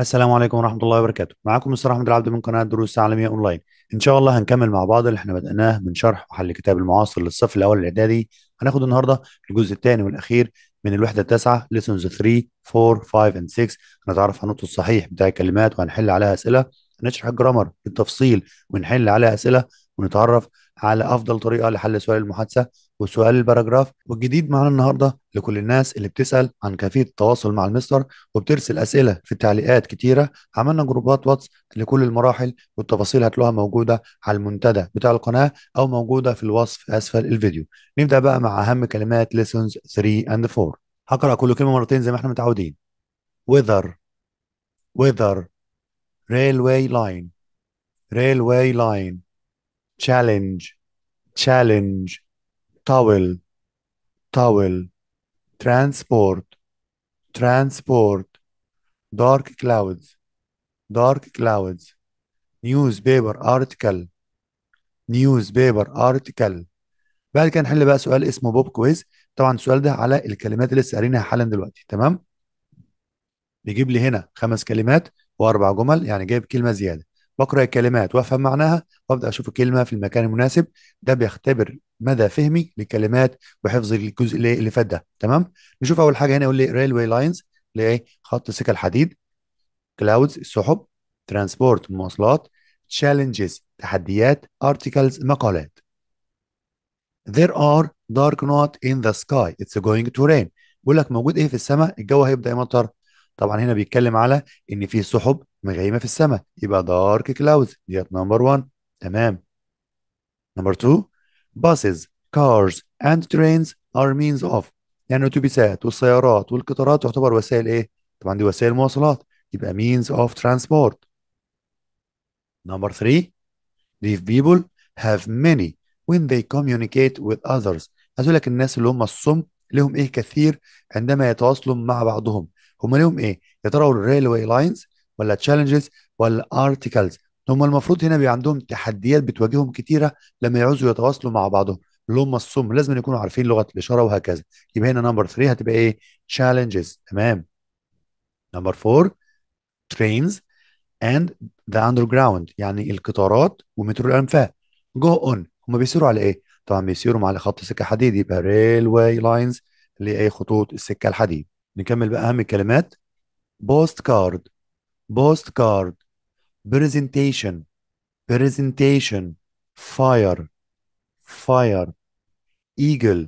السلام عليكم ورحمة الله وبركاته معاكم مستر أحمد العبد من قناة دروس تعليمية أونلاين إن شاء الله هنكمل مع بعض اللي احنا بدأناه من شرح وحل كتاب المعاصر للصف الأول الإعدادي هناخد النهاردة الجزء الثاني والأخير من الوحدة التاسعة ليسونز 3 4 5 اند 6 هنتعرف على النطق الصحيح بتاع الكلمات وهنحل عليها أسئلة هنشرح الجرامر بالتفصيل ونحل عليها أسئلة ونتعرف على أفضل طريقة لحل سؤال المحادثة وسؤال الباراجراف والجديد معانا النهارده لكل الناس اللي بتسال عن كيفيه التواصل مع المستر وبترسل اسئله في التعليقات كتيره عملنا جروبات واتس لكل المراحل والتفاصيل هتلاقوها موجوده على المنتدى بتاع القناه او موجوده في الوصف اسفل الفيديو نبدا بقى مع اهم كلمات lessons 3 and 4 هقرا كل كلمه مرتين زي ما احنا متعودين weather weather railway line railway line challenge challenge towel towel transport transport dark clouds dark clouds newspaper article newspaper article بعد كده نحل بقى سؤال اسمه بوب كويز طبعا السؤال ده على الكلمات اللي لسه قارينها حالا دلوقتي تمام بيجيب لي هنا خمس كلمات واربع جمل يعني جايب كلمه زياده بقرا الكلمات وافهم معناها وابدا اشوف الكلمه في المكان المناسب ده بيختبر مدى فهمي للكلمات وحفظي للجزء اللي فات ده تمام نشوف اول حاجه هنا يقول لي ريلوي لاينز اللي هي إيه؟ خط سكه الحديد كلاودز السحب ترانسبورت مواصلات تشالنجز تحديات ارتكلز مقالات There are dark not in the sky it's going to rain بيقول لك موجود ايه في السماء الجو هيبدا يمطر طبعا هنا بيتكلم على ان في سحب مغيمه في السماء يبقى دارك كلاودز ديت نمبر 1 تمام نمبر 2 buses cars and trains are means of يعني الاتوبيسات والسيارات والقطارات تعتبر وسائل ايه طبعا دي وسائل مواصلات يبقى means of transport number 3 these people have many when they communicate with others هذول لك الناس اللي هم الصم لهم ايه كثير عندما يتواصلوا مع بعضهم هم لهم ايه يا ترى الريلوي لاينز ولا تشالنجز ولا ارتكلز هم المفروض هنا بيبقى عندهم تحديات بتواجههم كتيره لما يعوزوا يتواصلوا مع بعضهم اللي هم الصم لازم يكونوا عارفين لغه الاشاره وهكذا يبقى هنا نمبر 3 هتبقى ايه تشالنجز تمام نمبر 4 اند ذا اندر جراوند يعني القطارات ومترو الانفاق جو اون هم بيسيروا على ايه طبعا بيسيروا على خط سكه حديد يبقى ريلواي لاينز اللي هي خطوط السكه الحديد نكمل بقى اهم الكلمات بوست كارد postcard, presentation, presentation, fire, fire, eagle,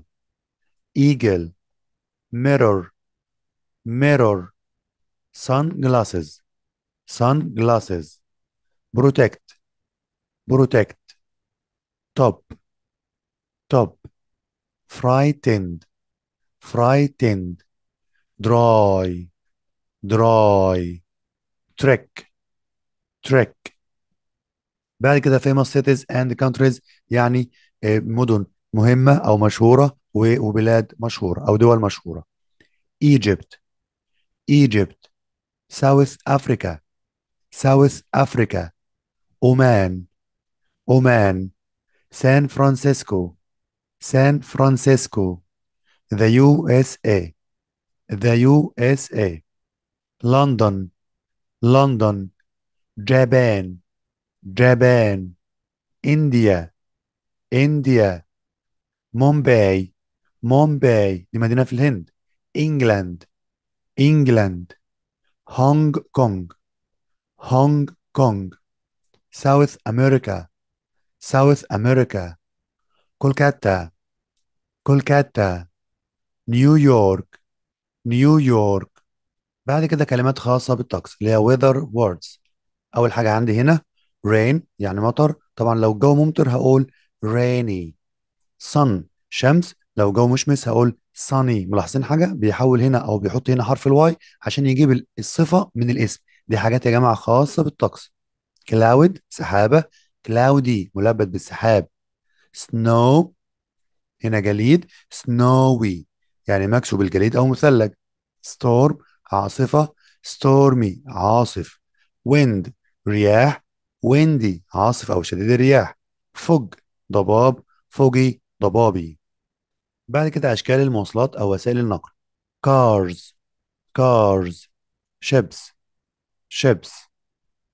eagle, mirror, mirror, sunglasses, sunglasses, protect, protect, top, top, frightened, frightened, dry, dry, تريك تريك بعد كده famous cities and countries يعني مدن مهمة أو مشهورة وبلاد مشهورة أو دول مشهورة Egypt Egypt South Africa South Africa Oman Oman San Francisco San Francisco The USA The USA London London, Japan, Japan, India, India, Mumbai, Mumbai, دي مدينة في الهند, England, England, Hong Kong, Hong Kong, South America, South America, Kolkata, Kolkata, New York, New York, بعد كده كلمات خاصة بالطقس اللي هي weather words أول حاجة عندي هنا rain يعني مطر طبعا لو الجو ممطر هقول rainy sun شمس لو الجو مشمس هقول sunny ملاحظين حاجة بيحول هنا أو بيحط هنا حرف الواي عشان يجيب الصفة من الاسم دي حاجات يا جماعة خاصة بالطقس cloud سحابة cloudy ملبد بالسحاب snow هنا جليد snowy يعني مكسو بالجليد أو مثلج storm عاصفة stormy عاصف wind رياح windy عاصف أو شديد الرياح fog ضباب foggy ضبابي بعد كده أشكال المواصلات أو وسائل النقل cars cars ships ships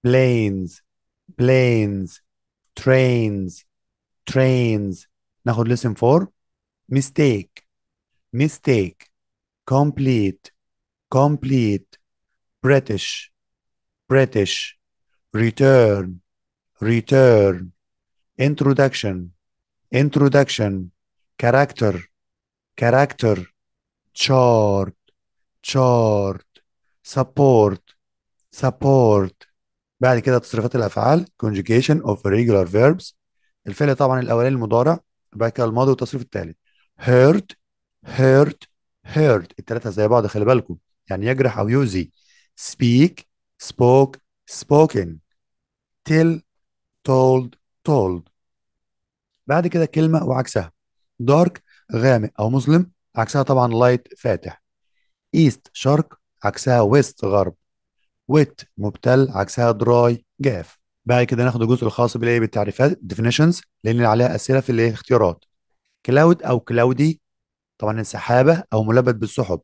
planes planes trains trains ناخد listen for mistake mistake complete complete British British return return introduction introduction character character chart chart support support بعد كده تصريفات الافعال conjugation of regular verbs الفعل طبعا الاولاني المضارع بعد كده الماضي والتصريف الثالث heard heard heard الثلاثه زي بعض خلي بالكم يعني يجرح أو يؤذي speak spoke spoken tell told told بعد كده كلمة وعكسها dark غامق أو مظلم عكسها طبعا light فاتح east شرق عكسها west غرب wet مبتل عكسها dry جاف بعد كده ناخد الجزء الخاص بالايه بالتعريفات definitions لان عليها اسئله في الايه اختيارات كلاود او كلاودي طبعا انسحابه او ملبد بالسحب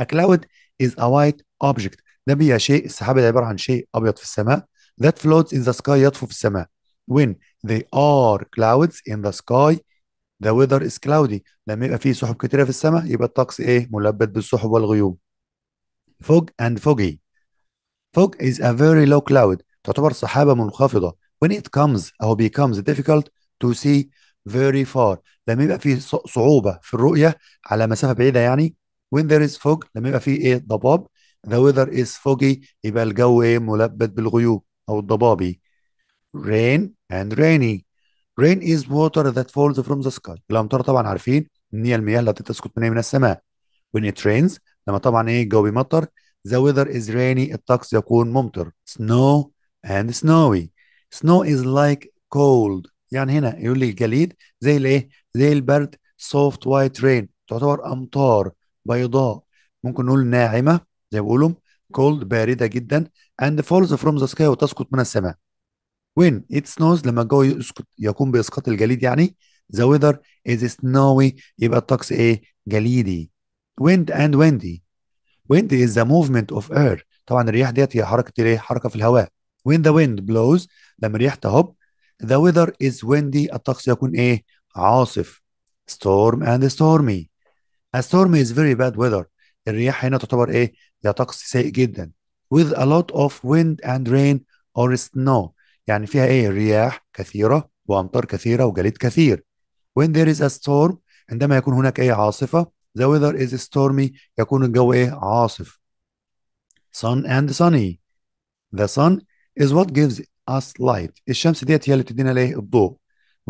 A cloud is a white object نبي يا شيء السحاب ده عبارة عن شيء أبيض في السماء that floats in the sky يطفو في السماء when they are clouds in the sky the weather is cloudy لما يبقى فيه سحب كتيرة في السماء يبقى الطقس إيه ملبد بالسحب والغيوم fog and foggy fog is a very low cloud تعتبر سحابة منخفضة when it comes أو becomes difficult to see very far لما يبقى فيه صعوبة في الرؤية على مسافة بعيدة يعني when there is fog لما يبقى فيه ايه ضباب the weather is foggy يبقى الجو ايه ملبد بالغيوم او الضبابي rain and rainy rain is water that falls from the sky الامطار طبعا عارفين ان هي المياه التي تسقط من السماء when it rains لما طبعا ايه الجو بيمطر the weather is rainy الطقس يكون ممطر snow and snowy snow is like cold يعني هنا يقول لي الجليد زي الايه زي البرد soft white rain تعتبر امطار بيضاء ممكن نقول ناعمه زي ما بيقولوا كولد بارده جدا and falls from the sky وتسقط من السماء when it snows لما الجو يسقط يقوم باسقاط الجليد يعني the weather is snowy يبقى الطقس ايه جليدي wind and windy wind is the movement of اير طبعا الرياح ديت هي حركه ايه حركه في الهواء when the wind blows لما الرياح تهب the weather is windy الطقس يكون ايه عاصف storm and stormy A storm is very bad weather الرياح هنا تعتبر ايه؟ يا طقس سيء جدا with a lot of wind and rain or snow يعني فيها ايه؟ رياح كثيرة وأمطار كثيرة وجليد كثير when there is a storm عندما يكون هناك ايه عاصفة the weather is stormy يكون الجو ايه؟ عاصف sun and sunny the sun is what gives us light الشمس ديت هي اللي بتدينا الايه؟ الضوء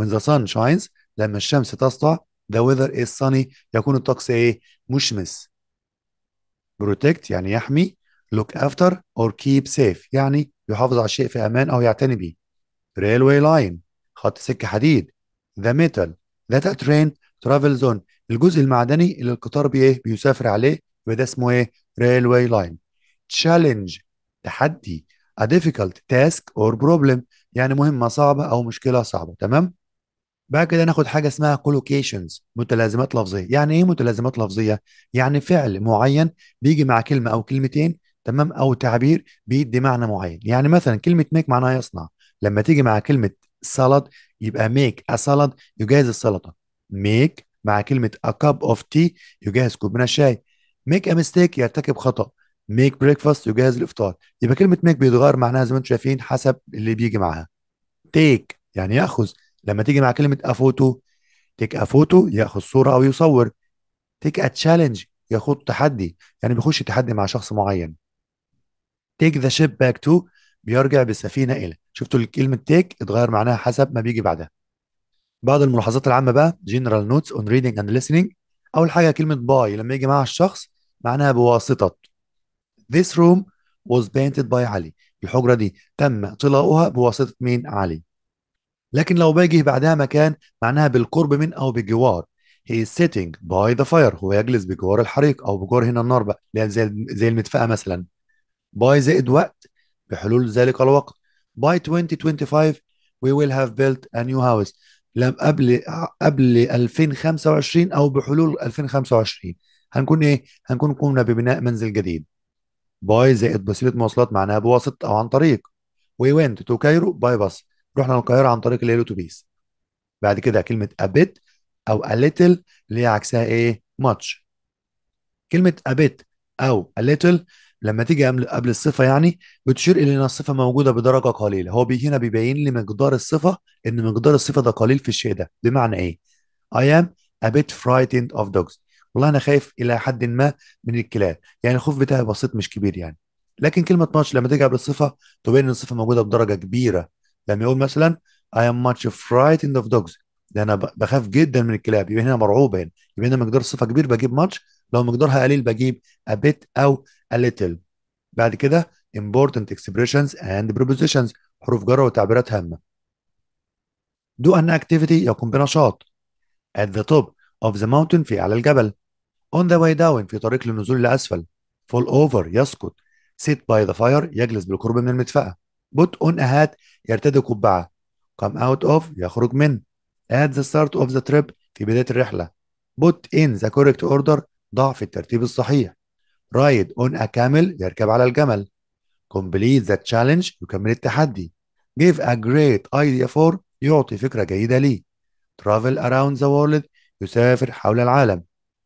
when the sun shines لما الشمس تسطع the weather is sunny يكون الطقس ايه مشمس protect يعني يحمي look after or keep safe يعني يحافظ على الشيء في امان او يعتني به railway line خط سكة حديد the metal that a train زون الجزء المعدني اللي القطار بيه بيسافر عليه وده اسمه ايه railway line challenge تحدي a difficult task or problem يعني مهمة صعبة أو مشكلة صعبة تمام بعد كده ناخد حاجه اسمها كولوكيشنز متلازمات لفظيه يعني ايه متلازمات لفظيه يعني فعل معين بيجي مع كلمه او كلمتين تمام او تعبير بيدي معنى معين يعني مثلا كلمه ميك معناها يصنع لما تيجي مع كلمه سلط يبقى ميك ا سلط يجهز السلطه ميك مع كلمه ا كاب اوف تي يجهز كوب من الشاي ميك ا ميستيك يرتكب خطا ميك بريكفاست يجهز الافطار يبقى كلمه ميك بيتغير معناها زي ما انتم شايفين حسب اللي بيجي معاها تيك يعني ياخذ لما تيجي مع كلمه افوتو تيك افوتو ياخذ صوره او يصور تيك ا تشالنج يخوض تحدي يعني بيخش تحدي مع شخص معين تيك ذا شيب باك تو بيرجع بالسفينه الى شفتوا الكلمه تيك اتغير معناها حسب ما بيجي بعدها بعض الملاحظات العامه بقى جنرال نوتس اون ريدنج اند listening اول حاجه كلمه باي لما يجي مع الشخص معناها بواسطه this room was painted by علي الحجره دي تم طلاؤها بواسطه مين علي لكن لو باجه بعدها مكان معناها بالقرب من أو بجوار هي sitting باي ذا فاير هو يجلس بجوار الحريق أو بجوار هنا النار بقى زي زي المدفأة مثلا باي زائد وقت بحلول ذلك الوقت by 2025 we will have built a new house لم قبل قبل 2025 او بحلول 2025 هنكون ايه؟ هنكون قمنا ببناء منزل جديد. باي زائد وسيله مواصلات معناها بواسطه او عن طريق. وي وينت تو كايرو باي باص. رحنا القاهره عن طريق الاوتوبيس بعد كده كلمه a bit او a little اللي هي عكسها ايه ماتش كلمه a bit او a little لما تيجي قبل الصفه يعني بتشير الى ان الصفه موجوده بدرجه قليله هو هنا بيبين لي مقدار الصفه ان مقدار الصفه ده قليل في الشيء ده بمعنى ايه I am a bit frightened of dogs والله انا خايف الى حد ما من الكلاب يعني الخوف بتاعي بسيط مش كبير يعني لكن كلمه ماتش لما تيجي قبل الصفه تبين ان الصفه موجوده بدرجه كبيره لما يقول مثلا I am much frightened of dogs ده انا بخاف جدا من الكلاب يبقى هنا مرعوب هنا يبقى هنا مقدار صفه كبير بجيب ماتش لو مقدارها قليل بجيب a bit او a little بعد كده important expressions and prepositions حروف جر وتعبيرات هامه do an activity يقوم بنشاط at the top of the mountain في اعلى الجبل on the way down في طريق للنزول لاسفل fall over يسقط sit by the fire يجلس بالقرب من المدفأة put on a hat يرتدي قبعة come out of يخرج من at the start of the trip في بداية الرحلة put in the correct order ضع في الترتيب الصحيح ride on a camel يركب على الجمل complete the challenge يكمل التحدي give a great idea for يعطي فكرة جيدة لي travel around the world يسافر حول العالم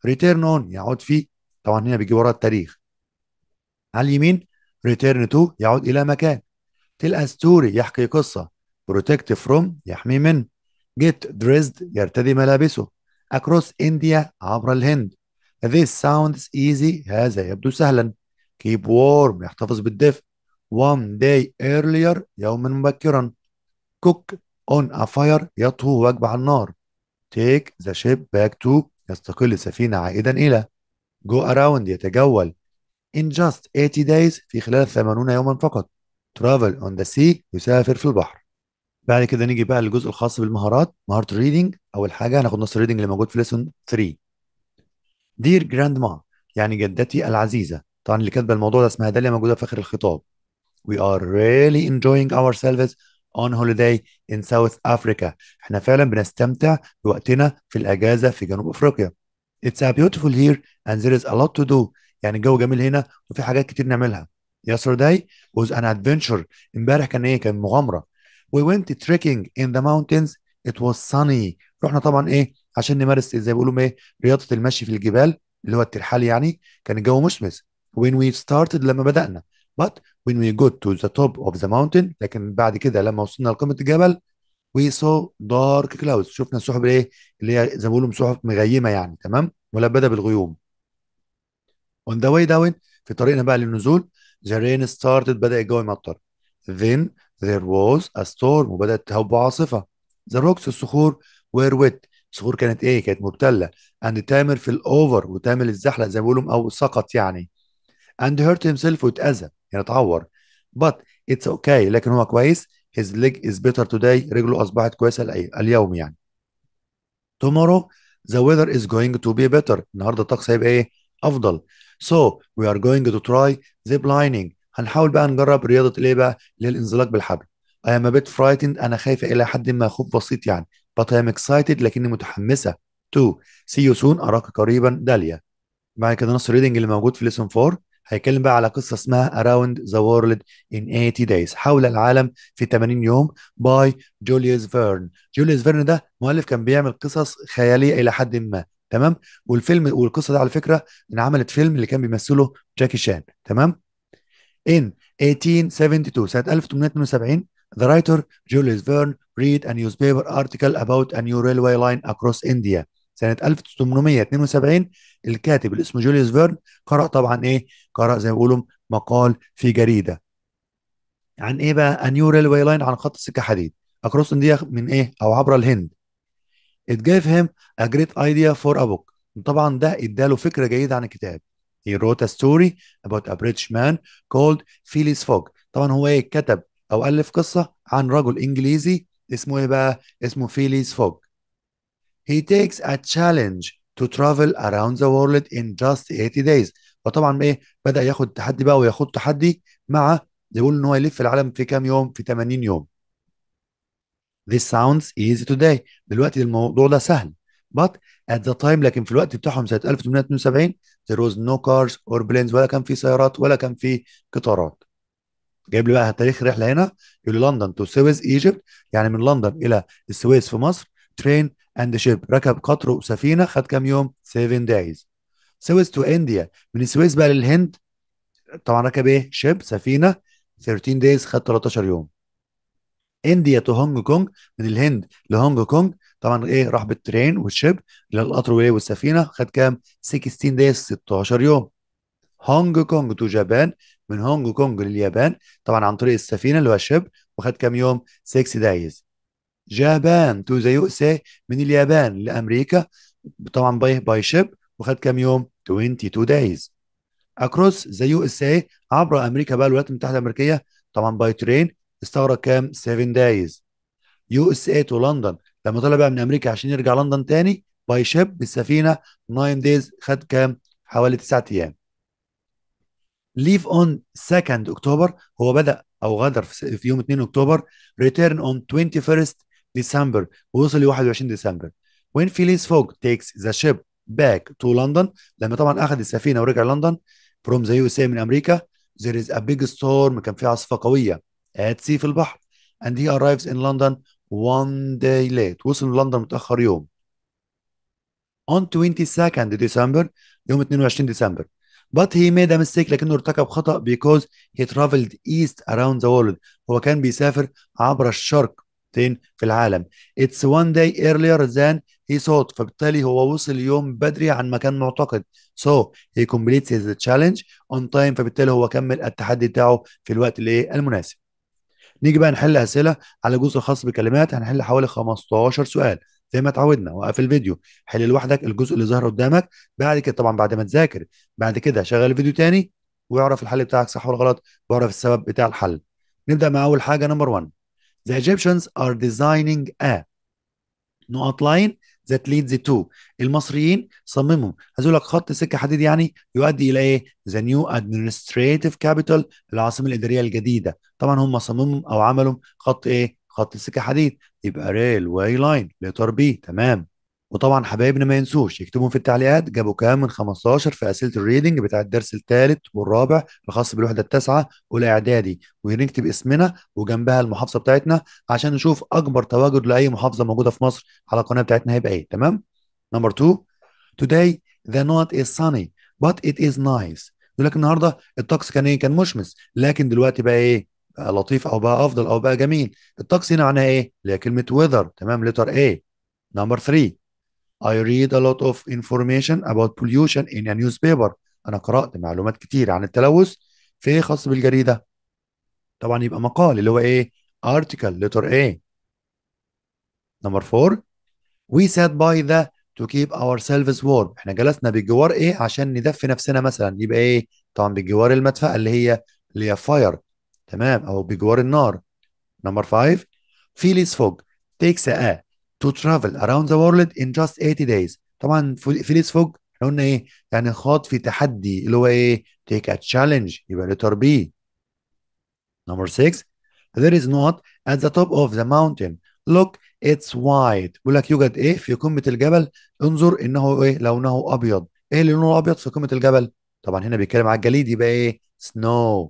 return on يعود في طبعا هنا بيجي وراء التاريخ على اليمين return to يعود إلى مكان تلقى ستوري يحكي قصة protect from يحمي من get dressed يرتدي ملابسه across India عبر الهند this sounds easy هذا يبدو سهلا keep warm يحتفظ بالدفء one day earlier يوما مبكرا cook on a fire يطهو وجبة على النار take the ship back to يستقل السفينة عائدا إلى go around يتجول in just 80 days في خلال 80 يوما فقط ترافل اون ذا سي يسافر في البحر بعد كده نيجي بقى للجزء الخاص بالمهارات مهارة الريدنج أول حاجة هناخد نص الريدنج اللي موجود في ليسون 3 دير جراند ما يعني جدتي العزيزة طبعا اللي كاتبة الموضوع ده اسمها داليا موجودة في آخر الخطاب We are really enjoying ourselves on holiday in South Africa احنا فعلا بنستمتع بوقتنا في الأجازة في جنوب أفريقيا It's a beautiful year and there is a lot to do يعني الجو جميل هنا وفي حاجات كتير نعملها yesterday was an adventure امبارح كان ايه كان مغامره we went trekking in the mountains it was sunny رحنا طبعا ايه عشان نمارس زي بيقولوا ايه رياضه المشي في الجبال اللي هو الترحال يعني كان الجو مشمس when we started لما بدأنا but when we got to the top of the mountain لكن بعد كده لما وصلنا لقمة الجبل we saw dark clouds شفنا السحب ايه اللي هي زي ما بيقولوا سحب مغيمة يعني تمام ملبدة بالغيوم on the way down في طريقنا بقى للنزول The rain started بدأ الجو يمطر. Then there was a storm وبدأت تهب عاصفة. The rocks الصخور were wet الصخور كانت ايه؟ كانت مبتلة. And the timer في over وتامر الزحلق زي ما بيقولوا أو سقط يعني. And hurt himself واتأذى يعني اتعور. But it's okay لكن هو كويس. His leg is better today رجله أصبحت كويسة اليوم يعني. Tomorrow the weather is going to be better النهارده الطقس هيبقى ايه؟ افضل so we are going to try زيب لايننج هنحاول بقى نجرب رياضه الايه بقى اللي هي الانزلاق بالحبل اي ام بيت فرايتند انا خايفه الى حد ما خوف بسيط يعني بات اي ام اكسايتد لكني متحمسه تو سي يو سون اراك قريبا داليا بعد كده نص الريدنج اللي موجود في ليسون 4 هيتكلم بقى على قصه اسمها اراوند ذا وورلد ان 80 دايز حول العالم في 80 يوم باي جوليوس فيرن جوليوس فيرن ده مؤلف كان بيعمل قصص خياليه الى حد ما تمام والفيلم والقصه دي على فكره انعملت فيلم اللي كان بيمثله جاكي شان تمام ان 1872 سنه 1872 The writer Jules Verne read a newspaper article about a new railway line across India سنة 1872 الكاتب اللي اسمه جوليوس فيرن قرأ طبعا ايه؟ قرأ زي ما بيقولوا مقال في جريدة عن ايه بقى؟ A new railway line عن خط السكة حديد across India من ايه؟ او عبر الهند It gave him a great idea for a book. طبعا ده اداله فكرة جيدة عن الكتاب. He wrote a story about a British man called Phileas Fogg. طبعا هو ايه كتب او الف قصة عن رجل انجليزي اسمه ايه بقى؟ اسمه فيليس فوج. He takes a challenge to travel around the world in just 80 days. وطبعا ايه بدأ ياخد تحدي بقى وياخد تحدي مع يقول ان هو يلف العالم في كام يوم؟ في 80 يوم. This sounds easy today دلوقتي الموضوع ده سهل but at the time لكن في الوقت بتاعهم سنة 1872 there was no cars or planes ولا كان في سيارات ولا كان في قطارات جايب لي بقى تاريخ الرحله هنا يقول لي لندن تو سويس ايجيبت يعني من لندن الى السويس في مصر ترين اند شيب ركب قطر وسفينه خد كام يوم 7 دايز سويس تو انديا من السويس بقى للهند طبعا ركب ايه شيب سفينه 13 دايز خد 13 يوم انديا تو هونج كونج من الهند لهونج كونج طبعا ايه راح بالترين والشيب للقطر والايه والسفينه خد كام 16 دايز 16 يوم هونج كونج تو جابان من هونج كونج لليابان طبعا عن طريق السفينه اللي هو الشيب وخد كام يوم 6 دايز جابان تو ذا يو إيه من اليابان لامريكا طبعا باي باي شيب وخد كام يوم 22 دايز اكروس ذا يو اس اي عبر امريكا بقى الولايات المتحده الامريكيه طبعا باي ترين استغرق كام 7 دايز يو اس اي تو لندن لما طلع بقى من امريكا عشان يرجع لندن تاني باي شيب بالسفينه 9 دايز خد كام حوالي 9 ايام ليف اون 2 اكتوبر هو بدا او غادر في يوم 2 اكتوبر ريتيرن اون 21 ديسمبر ووصل ل 21 ديسمبر وين فيليس فوج تيكس ذا شيب باك تو لندن لما طبعا اخذ السفينه ورجع لندن فروم ذا يو اس اي من امريكا there is a big storm كان في عاصفه قويه at sea في البحر and he arrives in London one day late وصل لندن متأخر يوم on 22 December يوم 22 ديسمبر but he made a mistake لكنه ارتكب خطأ because he traveled east around the world هو كان بيسافر عبر الشرق في العالم it's one day earlier than he thought فبالتالي هو وصل يوم بدري عن ما كان معتقد so he completes his challenge on time فبالتالي هو كمل التحدي بتاعه في الوقت الايه المناسب نيجي بقى نحل اسئله على الجزء الخاص بكلمات هنحل حوالي 15 سؤال زي ما اتعودنا وقف الفيديو حل لوحدك الجزء اللي ظهر قدامك بعد كده طبعا بعد ما تذاكر بعد كده شغل الفيديو تاني واعرف الحل بتاعك صح ولا غلط واعرف السبب بتاع الحل نبدا مع اول حاجه نمبر 1 The Egyptians are designing a نقط لاين ذات ليدز تو المصريين صمموا هذول خط سكه حديد يعني يؤدي الى ايه ذا نيو ادمنستريتيف كابيتال العاصمه الاداريه الجديده طبعا هم صمموا او عملوا خط ايه خط سكه حديد يبقى ريل واي لاين لتربيه تمام وطبعا حبايبنا ما ينسوش يكتبوا في التعليقات جابوا كام من 15 في اسئله الريدنج بتاع الدرس الثالث والرابع الخاص بالوحده التاسعه والاعدادي ونكتب اسمنا وجنبها المحافظه بتاعتنا عشان نشوف اكبر تواجد لاي محافظه موجوده في مصر على القناه بتاعتنا هيبقى ايه تمام نمبر 2 today the night is sunny but it is nice يقول لك النهارده الطقس كان ايه كان مشمس لكن دلوقتي بقى ايه بقى لطيف او بقى افضل او بقى جميل الطقس هنا معناه ايه اللي هي كلمه weather تمام letter ايه نمبر 3 I read a lot of information about pollution in a newspaper أنا قرأت معلومات كتير عن التلوث في خاص بالجريدة طبعا يبقى مقال اللي هو إيه article letter A number 4 we sat by the to keep ourselves warm احنا جلسنا بالجوار ايه عشان ندفي نفسنا مثلا يبقى ايه طبعا بالجوار المدفأة اللي هي اللي هي فاير تمام او بجوار النار Number 5 Phyllis Fogg takes a to travel around the world in just 80 days طبعا فيليس فوج احنا قلنا ايه يعني خاض في تحدي اللي هو ايه take a challenge يبقى letter B number 6 there is not at the top of the mountain look it's white بيقول لك يوجد ايه في قمه الجبل انظر انه ايه لونه ابيض ايه اللي لونه ابيض في قمه الجبل طبعا هنا بيتكلم على الجليد يبقى ايه snow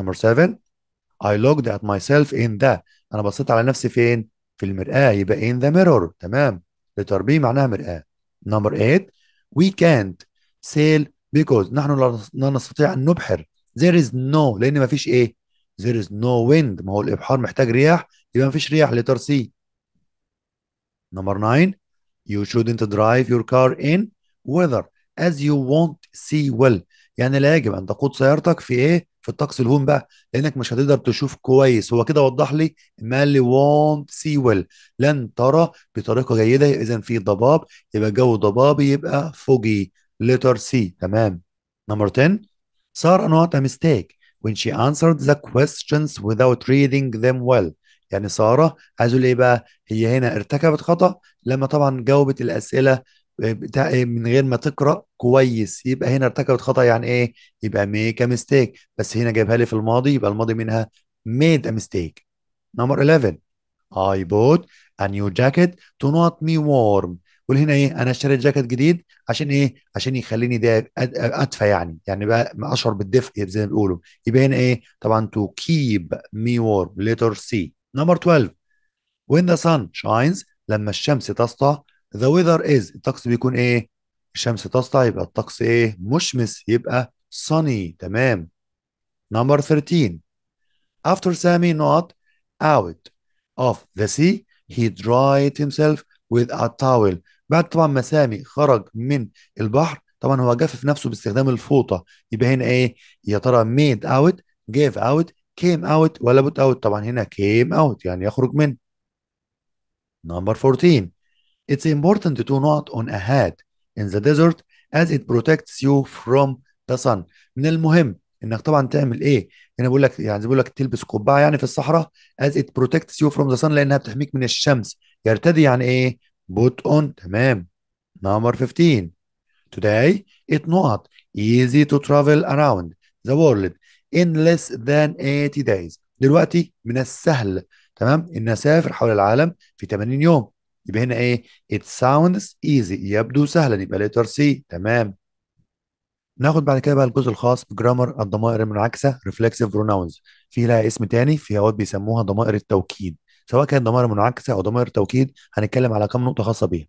number 7 I looked at myself in the انا بصيت على نفسي فين في المرآة يبقى in the mirror تمام لتر بي معناها مرآة نمبر 8 we can't sail because نحن لا نستطيع أن نبحر there is no لأن ما فيش إيه there is no wind ما هو الإبحار محتاج رياح يبقى ما فيش رياح سي نمبر 9 you shouldn't drive your car in weather as you won't see well يعني لا يجب أن تقود سيارتك في إيه في الطقس الهون بقى لانك مش هتقدر تشوف كويس هو كده وضح لي مالي won't see well لن ترى بطريقه جيده اذا في ضباب يبقى جو ضبابي يبقى فوجي ليتر سي تمام نمبر 10 سارة not ميستيك when she answered the questions without reading them well يعني سارة عايز اقول ايه بقى هي هنا ارتكبت خطأ لما طبعا جاوبت الأسئلة آه، بتاع ايه من غير ما تقرا كويس يبقى هنا ارتكبت خطا يعني ايه يبقى ميك ميستيك بس هنا جايبها لي في الماضي يبقى الماضي منها ميد ا ميستيك نمبر 11 I bought a new jacket to not me warm قول هنا ايه انا اشتريت جاكيت جديد عشان ايه عشان يخليني ده ادفى يعني يعني بقى اشعر بالدفء زي ما بيقولوا يبقى هنا ايه طبعا to keep me warm letter C نمبر 12 when the sun shines لما الشمس تسطع ذا ويذر از الطقس بيكون ايه الشمس تسطع يبقى الطقس ايه مشمس يبقى sunny تمام نمبر 13 after Sammy not out of the sea he dried himself with a towel بعد طبعا ما سامي خرج من البحر طبعا هو جفف نفسه باستخدام الفوطه يبقى هنا ايه يا ترى made out gave out came out ولا put out طبعا هنا came out يعني يخرج من نمبر 14 It's important to not on a hat in the desert as it protects you from the sun. من المهم انك طبعا تعمل ايه؟ هنا بقول لك يعني بقول لك تلبس قبعه يعني في الصحراء as it protects you from the sun لانها بتحميك من الشمس. يرتدي يعني ايه؟ put on تمام. Number 15 Today it's not easy to travel around the world in less than 80 days. دلوقتي من السهل تمام ان اسافر حول العالم في 80 يوم يبقى هنا ايه it sounds easy يبدو سهلا يبقى letter سي تمام ناخد بعد كده بقى الجزء الخاص بجرامر الضمائر المنعكسه reflexive pronouns في لها اسم تاني في اوقات بيسموها ضمائر التوكيد سواء كانت ضمائر منعكسه او ضمائر توكيد هنتكلم على كم نقطه خاصه بيها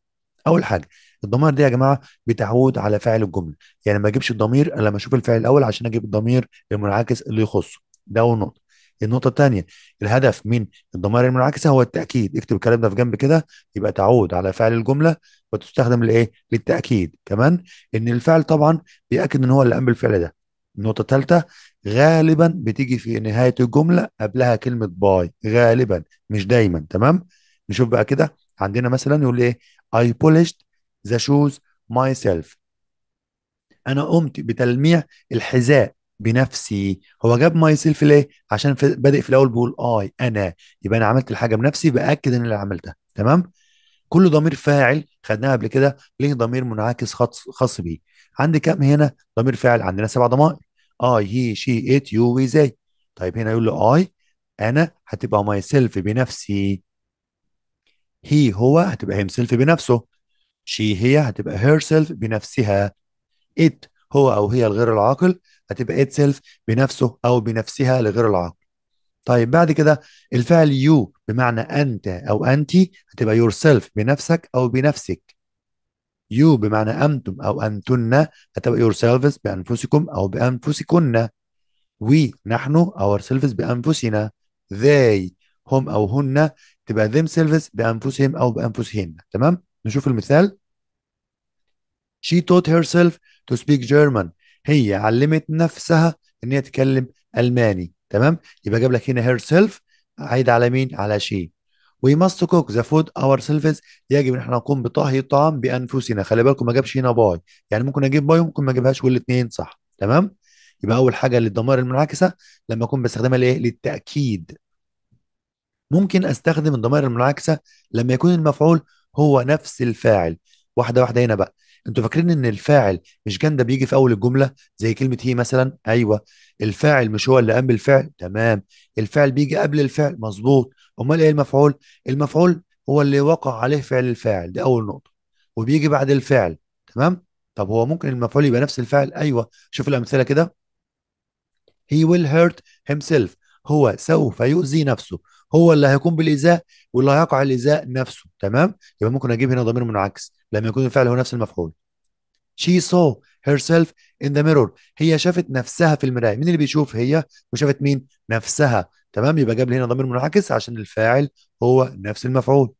اول حاجه الضمائر دي يا جماعه بتعود على فعل الجمله يعني ما اجيبش الضمير الا لما اشوف الفعل الاول عشان اجيب الضمير المنعكس اللي يخصه ده اول نقطه النقطه الثانيه الهدف من الضمائر المنعكسه هو التاكيد اكتب الكلام ده في جنب كده يبقى تعود على فعل الجمله وتستخدم لايه للتاكيد كمان ان الفعل طبعا بياكد ان هو اللي قام بالفعل ده النقطه الثالثه غالبا بتيجي في نهايه الجمله قبلها كلمه باي غالبا مش دايما تمام نشوف بقى كده عندنا مثلا يقول ايه I polished the shoes myself انا قمت بتلميع الحذاء بنفسي هو جاب ماي سيلف ليه عشان في بادئ في الاول بيقول اي آه، انا يبقى انا عملت الحاجه بنفسي باكد ان اللي عملتها تمام كل ضمير فاعل خدناها قبل كده ليه ضمير منعكس خاص خاص بيه عندي كم هنا ضمير فاعل عندنا سبع ضمائر اي هي شي ات يو وي زي طيب هنا يقول له اي انا هتبقى ماي سيلف بنفسي هي هو هتبقى هيم سيلف بنفسه شي هي هتبقى هير سيلف بنفسها ات هو او هي الغير العاقل هتبقى ات سيلف بنفسه او بنفسها لغير العاقل طيب بعد كده الفعل يو بمعنى انت او انت هتبقى يور سيلف بنفسك او بنفسك يو بمعنى انتم او انتن هتبقى يور سيلفز بانفسكم او بانفسكن وي نحن اور سيلفز بانفسنا they هم او هن تبقى them سيلفز بانفسهم او بانفسهن تمام نشوف المثال She taught herself to speak German هي علمت نفسها ان هي تتكلم الماني تمام يبقى جاب لك هنا هير سيلف عايد على مين على شي وي ماست كوك ذا فود اور سيلفز يجب ان احنا نقوم بطهي الطعام بانفسنا خلي بالكم ما جابش هنا باي يعني ممكن اجيب باي وممكن ما اجيبهاش والاثنين صح تمام يبقى اول حاجه للضمائر المنعكسه لما اكون بستخدمها لايه للتاكيد ممكن استخدم الضمائر المنعكسه لما يكون المفعول هو نفس الفاعل واحده واحده هنا بقى انتوا فاكرين ان الفاعل مش كان ده بيجي في اول الجمله زي كلمه هي مثلا ايوه الفاعل مش هو اللي قام بالفعل تمام الفعل بيجي قبل الفعل مظبوط امال ايه المفعول المفعول هو اللي وقع عليه فعل الفاعل دي اول نقطه وبيجي بعد الفعل تمام طب هو ممكن المفعول يبقى نفس الفعل ايوه شوف الامثله كده he will hurt himself هو سوف يؤذي نفسه هو اللي هيقوم بالإيذاء واللي هيقع الإيذاء نفسه تمام يبقى ممكن أجيب هنا ضمير منعكس لما يكون الفعل هو نفس المفعول she saw herself in the mirror هي شافت نفسها في المراية مين اللي بيشوف هي وشافت مين نفسها تمام يبقى جاب لي هنا ضمير منعكس عشان الفاعل هو نفس المفعول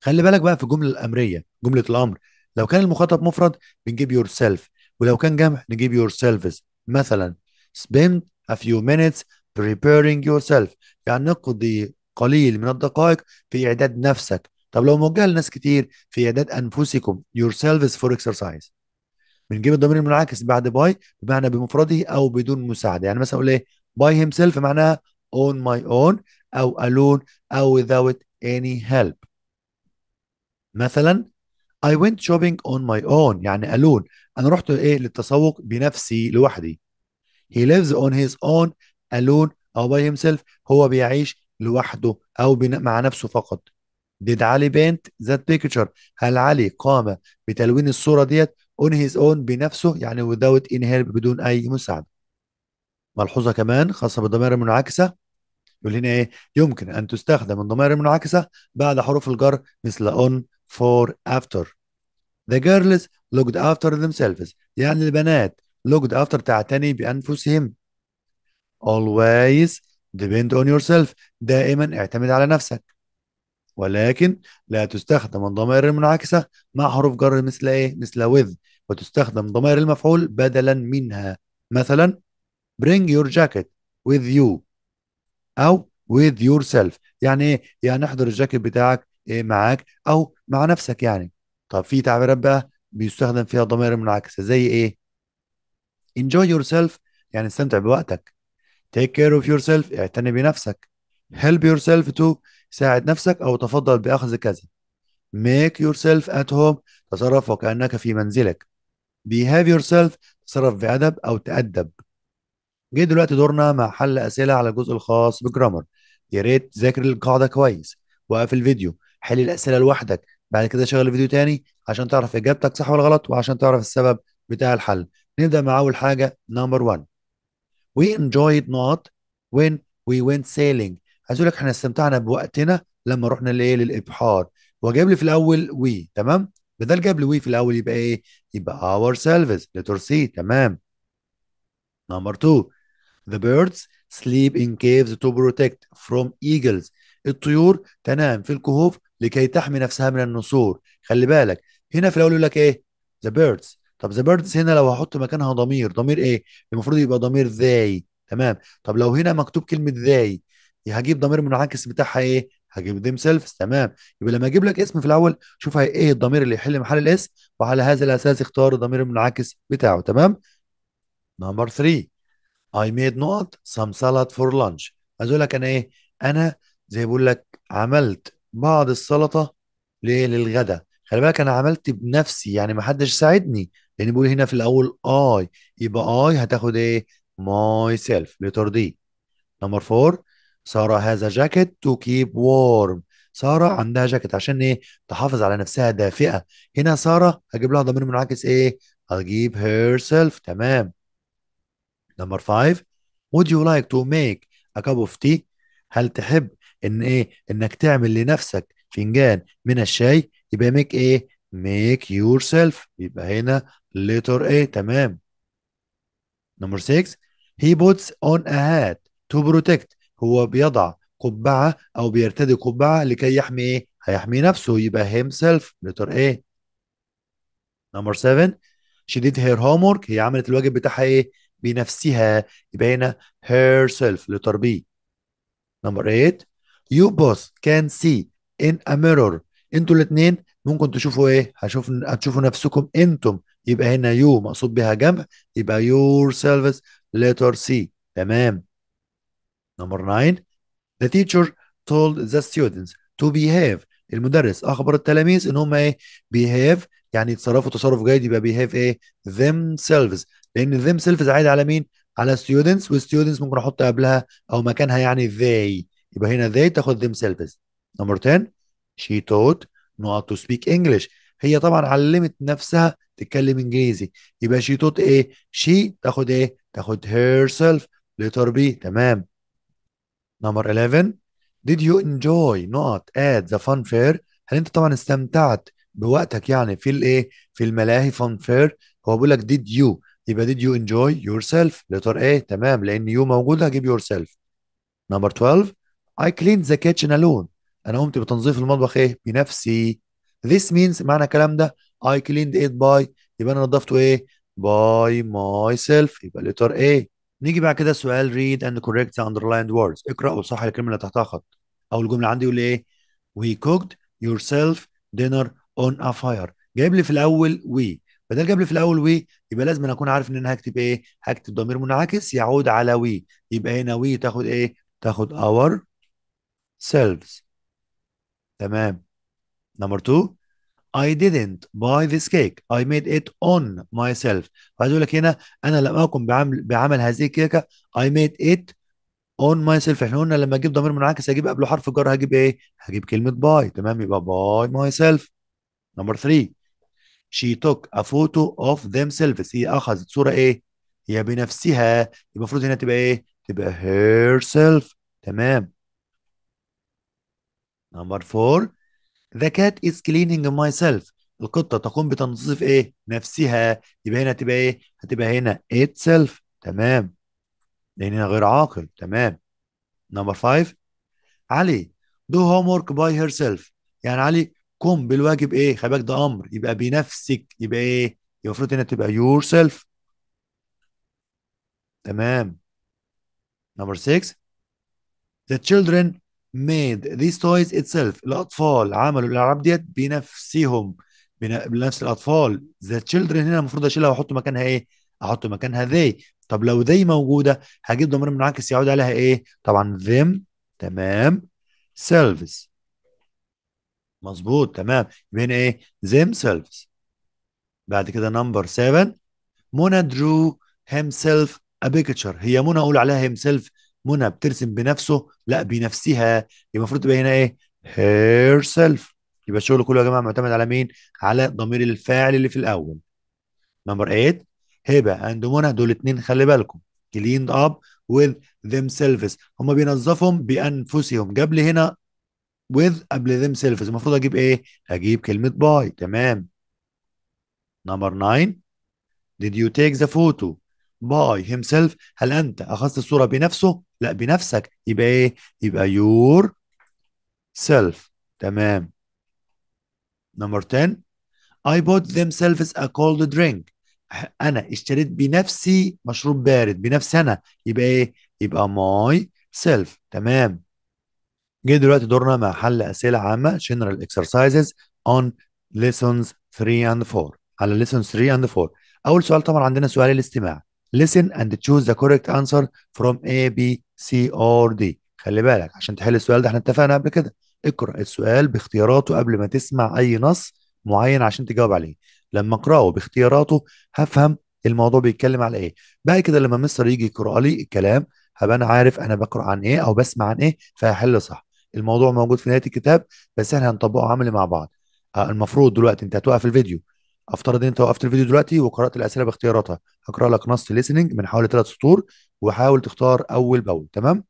خلي بالك بقى في الجملة الأمرية جملة الأمر لو كان المخاطب مفرد بنجيب yourself ولو كان جمع نجيب yourselves مثلا spend a few minutes preparing yourself يعني نقضي قليل من الدقائق في إعداد نفسك طب لو موجهة لناس كتير في إعداد أنفسكم yourselves for exercise بنجيب الضمير المنعكس بعد باي بمعنى بمفرده أو بدون مساعدة يعني مثلا أقول إيه باي himself معناها on my own أو alone أو without any help مثلا I went shopping on my own يعني alone أنا رحت إيه للتسوق بنفسي لوحدي he lives on his own alone او باي هيم سيلف هو بيعيش لوحده او مع نفسه فقط did علي بينت ذات picture هل علي قام بتلوين الصورة ديت on his own بنفسه يعني without ان بدون أي مساعدة ملحوظة كمان خاصة بالضمائر المنعكسة يقول هنا إيه يمكن أن تستخدم الضمائر المنعكسة بعد حروف الجر مثل on for after the girls looked after themselves يعني البنات looked after تعتني بأنفسهم always depend on yourself دائما اعتمد على نفسك ولكن لا تستخدم الضمائر المنعكسة مع حروف جر مثل إيه؟ مثل with وتستخدم ضمائر المفعول بدلا منها مثلا bring your jacket with you أو with yourself يعني إيه؟ يعني احضر الجاكيت بتاعك إيه معاك أو مع نفسك يعني طب في تعبيرات بقى بيستخدم فيها ضمائر منعكسة زي إيه؟ enjoy yourself يعني استمتع بوقتك take care of yourself اعتني بنفسك help yourself to ساعد نفسك أو تفضل بأخذ كذا make yourself at home تصرف وكأنك في منزلك behave yourself تصرف بأدب أو تأدب جه دلوقتي دورنا مع حل أسئلة على الجزء الخاص بالجرامر يا ريت ذاكر القاعدة كويس وقف الفيديو حل الأسئلة لوحدك بعد كده شغل الفيديو تاني عشان تعرف إجابتك صح ولا غلط وعشان تعرف السبب بتاع الحل نبدأ مع أول حاجة نمبر 1 we enjoyed not when we went sailing عايز اقول لك احنا استمتعنا بوقتنا لما رحنا لايه للابحار هو جايب لي في الاول وي تمام بدل جاب لي وي في الاول يبقى ايه يبقى اور سيلفز لترسي تمام نمبر 2 the birds sleep in caves to protect from eagles الطيور تنام في الكهوف لكي تحمي نفسها من النسور خلي بالك هنا في الاول يقول لك ايه the birds طب ذا بيردز هنا لو هحط مكانها ضمير ضمير ايه المفروض يبقى ضمير ذاي تمام طب لو هنا مكتوب كلمه ذاي هجيب ضمير منعكس بتاعها ايه هجيب ديم سيلفز تمام يبقى لما اجيب لك اسم في الاول شوف ايه الضمير اللي يحل محل الاسم وعلى هذا الاساس اختار الضمير المنعكس بتاعه تمام نمبر 3 I made not some salad for lunch عايز اقول لك انا ايه انا زي بقول لك عملت بعض السلطه ليه للغدا خلي بالك انا عملت بنفسي يعني ما حدش ساعدني لان بيقول هنا في الاول اي يبقى اي هتاخد ايه ماي سيلف دي نمبر 4 ساره هذا جاكيت تو كيب وورم ساره عندها جاكيت عشان ايه تحافظ على نفسها دافئه هنا ساره هجيب لها ضمير منعكس ايه هجيب هير سيلف تمام نمبر 5 would you like to make a cup of tea هل تحب ان ايه انك تعمل لنفسك فنجان من الشاي يبقى ميك ايه ميك يور سيلف يبقى هنا ليتر ايه تمام نمبر 6 he puts on a hat to protect هو بيضع قبعة أو بيرتدي قبعة لكي يحمي إيه؟ هيحمي نفسه يبقى himself letter إيه؟ نمبر 7 she did her homework هي عملت الواجب بتاعها إيه؟ بنفسها يبقى هنا herself letter بي نمبر 8 you both can see in a mirror انتوا الاثنين ممكن تشوفوا ايه هشوف هتشوفوا نفسكم انتم يبقى هنا يو مقصود بها جمع يبقى يور سيلفز ليتر سي تمام نمبر 9 تيشر تولد ذا ستودنتس تو to behave المدرس اخبر التلاميذ ان هم ايه بيهيف يعني يتصرفوا تصرف جيد يبقى بيهيف ايه سيلفز لان سيلفز عايد على مين على ستودنتس وستودنتس ممكن احط قبلها او مكانها يعني they يبقى هنا ذي تاخد سيلفز نمبر 10 she taught not to speak English هي طبعا علمت نفسها تتكلم انجليزي يبقى she taught ايه she تاخد ايه تاخد herself letter B تمام نمبر 11 did you enjoy not at the fun fair هل انت طبعا استمتعت بوقتك يعني في الايه في الملاهي fun fair هو بيقول لك did you يبقى did you enjoy yourself letter A تمام لان you موجود هجيب yourself number 12 I cleaned the kitchen alone انا قمت بتنظيف المطبخ ايه بنفسي this means معنى الكلام ده I cleaned it by يبقى انا نظفته ايه by myself يبقى letter A نيجي بعد كده سؤال read and correct the underlined words اقرأ وصحح الكلمة اللي تحتها خط أول جملة عندي يقول إيه we cooked yourself dinner on a fire جايب لي في الأول we بدل جاب لي في الأول we يبقى لازم أكون عارف إن أنا هكتب إيه هكتب ضمير منعكس يعود على we يبقى هنا we تاخد إيه تاخد our selves تمام نمبر 2 I didn't buy this cake I made it on myself عايز اقول لك هنا انا لم اقم بعمل بعمل هذه الكيكه I made it on myself احنا يعني قلنا لما اجيب ضمير منعكس هجيب قبله حرف جر هجيب ايه هجيب كلمه باي تمام يبقى باي ماي سيلف نمبر 3 she took a photo of themselves هي اخذت صوره ايه هي بنفسها المفروض هنا تبقى ايه تبقى herself تمام نمبر فور ذا كات از is ماي سيلف القطة تقوم بتنظيف ايه؟ نفسها يبقى هنا تبقى ايه؟ هتبقى هنا ات سيلف تمام لأن يعني هنا غير عاقل تمام نمبر فايف علي دو هوم ورك باي هير سيلف يعني علي قم بالواجب ايه؟ خلي بالك ده أمر يبقى بنفسك يبقى ايه؟ يبقى المفروض هنا تبقى يور سيلف تمام نمبر 6 The children made these toys itself الاطفال عملوا الالعاب ديت بنفسهم بنفس الاطفال the children هنا المفروض اشيلها واحط مكانها ايه؟ احط مكانها they طب لو they موجوده هجيب ضمير منعكس يعود عليها ايه؟ طبعا them تمام سيلفز مظبوط تمام يبقى هنا ايه؟ themselves بعد كده نمبر 7 منى درو himself a picture هي منى اقول عليها himself منى بترسم بنفسه لا بنفسها المفروض تبقى هنا ايه هير سيلف يبقى الشغل كله يا جماعه معتمد على مين على ضمير الفاعل اللي في الاول نمبر 8 هبه اند منى دول اتنين خلي بالكم cleaned up with themselves هم بينظفهم بانفسهم قبل هنا with قبل themselves المفروض اجيب ايه اجيب كلمه باي تمام نمبر 9 did you take the photo باي هيم سيلف هل انت اخذت الصوره بنفسه لا بنفسك يبقى ايه يبقى يور سيلف تمام نمبر 10 I bought themselves a cold drink انا اشتريت بنفسي مشروب بارد بنفسي انا يبقى ايه يبقى ماي سيلف تمام جه دلوقتي دورنا مع حل اسئله عامه general exercises on lessons 3 and 4 على lessons 3 and 4 اول سؤال طبعا عندنا سؤال الاستماع listen and choose the correct answer from A B C or D خلي بالك عشان تحل السؤال ده احنا اتفقنا قبل كده اقرأ السؤال باختياراته قبل ما تسمع أي نص معين عشان تجاوب عليه لما أقرأه باختياراته هفهم الموضوع بيتكلم على إيه بعد كده لما مستر يجي يقرأ لي الكلام هبقى أنا عارف أنا بقرأ عن إيه أو بسمع عن إيه فهحل صح الموضوع موجود في نهاية الكتاب بس احنا هنطبقه عملي مع بعض آه، المفروض دلوقتي انت هتوقف الفيديو افترض ان انت وقفت الفيديو دلوقتي وقرات الاسئله باختياراتها هقرا لك نص ليسننج من حوالي ثلاث سطور وحاول تختار اول باول تمام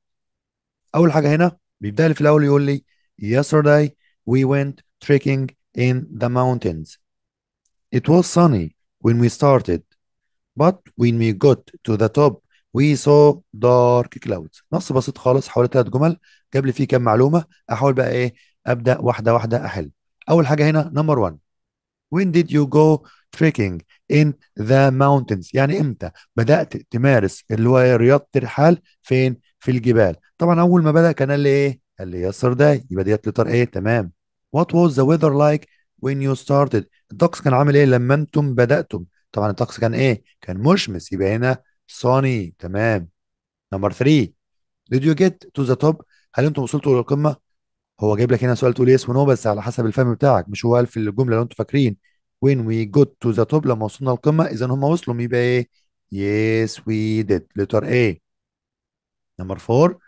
اول حاجه هنا بيبدا لي في الاول يقول لي yesterday we went trekking in the mountains it was sunny when we started but when we got to the top we saw dark clouds نص بسيط خالص حوالي ثلاث جمل جاب لي فيه كام معلومه احاول بقى ايه ابدا واحده واحده احل اول حاجه هنا نمبر 1 when did you go trekking in the mountains يعني امتى بدأت تمارس اللي هو رياضة الرحال فين في الجبال طبعا أول ما بدأ كان قال لي إيه قال لي ياسر ده يبقى ديت لتر إيه تمام what was the weather like when you started الطقس كان عامل إيه لما أنتم بدأتم طبعا الطقس كان إيه كان مشمس يبقى هنا صاني تمام نمبر 3 did you get to the top هل أنتم وصلتوا للقمة هو جايب لك هنا سؤال تقول يس إيه ونو بس على حسب الفهم بتاعك مش هو قال في الجمله لو انتوا فاكرين وين وي جوت تو ذا توب لما وصلنا القمه اذا هم وصلوا يبقى ايه يس وي ديد لتر ايه نمبر 4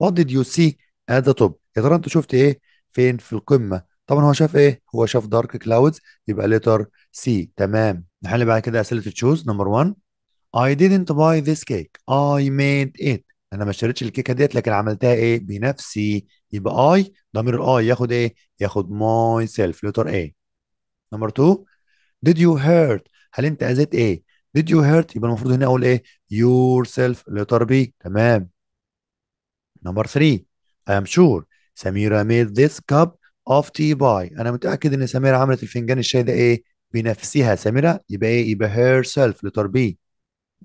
وات ديد يو سي ات ذا توب يا ترى انت شفت ايه فين في القمه طبعا هو شاف ايه هو شاف دارك كلاودز يبقى لتر سي تمام نحل بعد كده اسئله تشوز نمبر 1 I didn't buy this cake I made it انا ما اشتريتش الكيكه ديت لكن عملتها ايه بنفسي يبقى اي ضمير الاي ياخد ايه ياخد ماي سيلف لتر ايه نمبر 2 did you hurt هل انت اذيت ايه did you hurt يبقى المفروض هنا اقول ايه يور سيلف لتر بي تمام نمبر 3 I am sure سميرة made this cup of tea by انا متاكد ان سميرة عملت الفنجان الشاي ده ايه بنفسها سميرة يبقى ايه يبقى هير سيلف لتر بي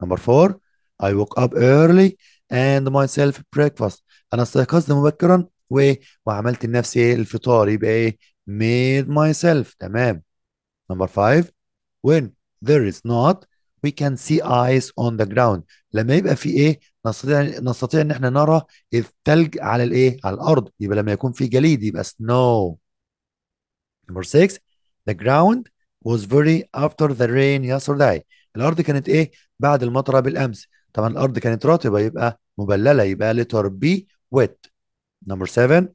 نمبر 4 I woke up early and myself breakfast انا استيقظت مبكرا و وعملت لنفسي ايه الفطار يبقى ايه made myself تمام number five when there is not we can see eyes on the ground لما يبقى في ايه نستطيع نستطيع ان احنا نرى الثلج على الايه على الارض يبقى لما يكون في جليد يبقى snow number 6 the ground was very after the rain yesterday الارض كانت ايه بعد المطره بالامس طبعا الارض كانت رطبه يبقى مبلله يبقى letter B wet نمبر 7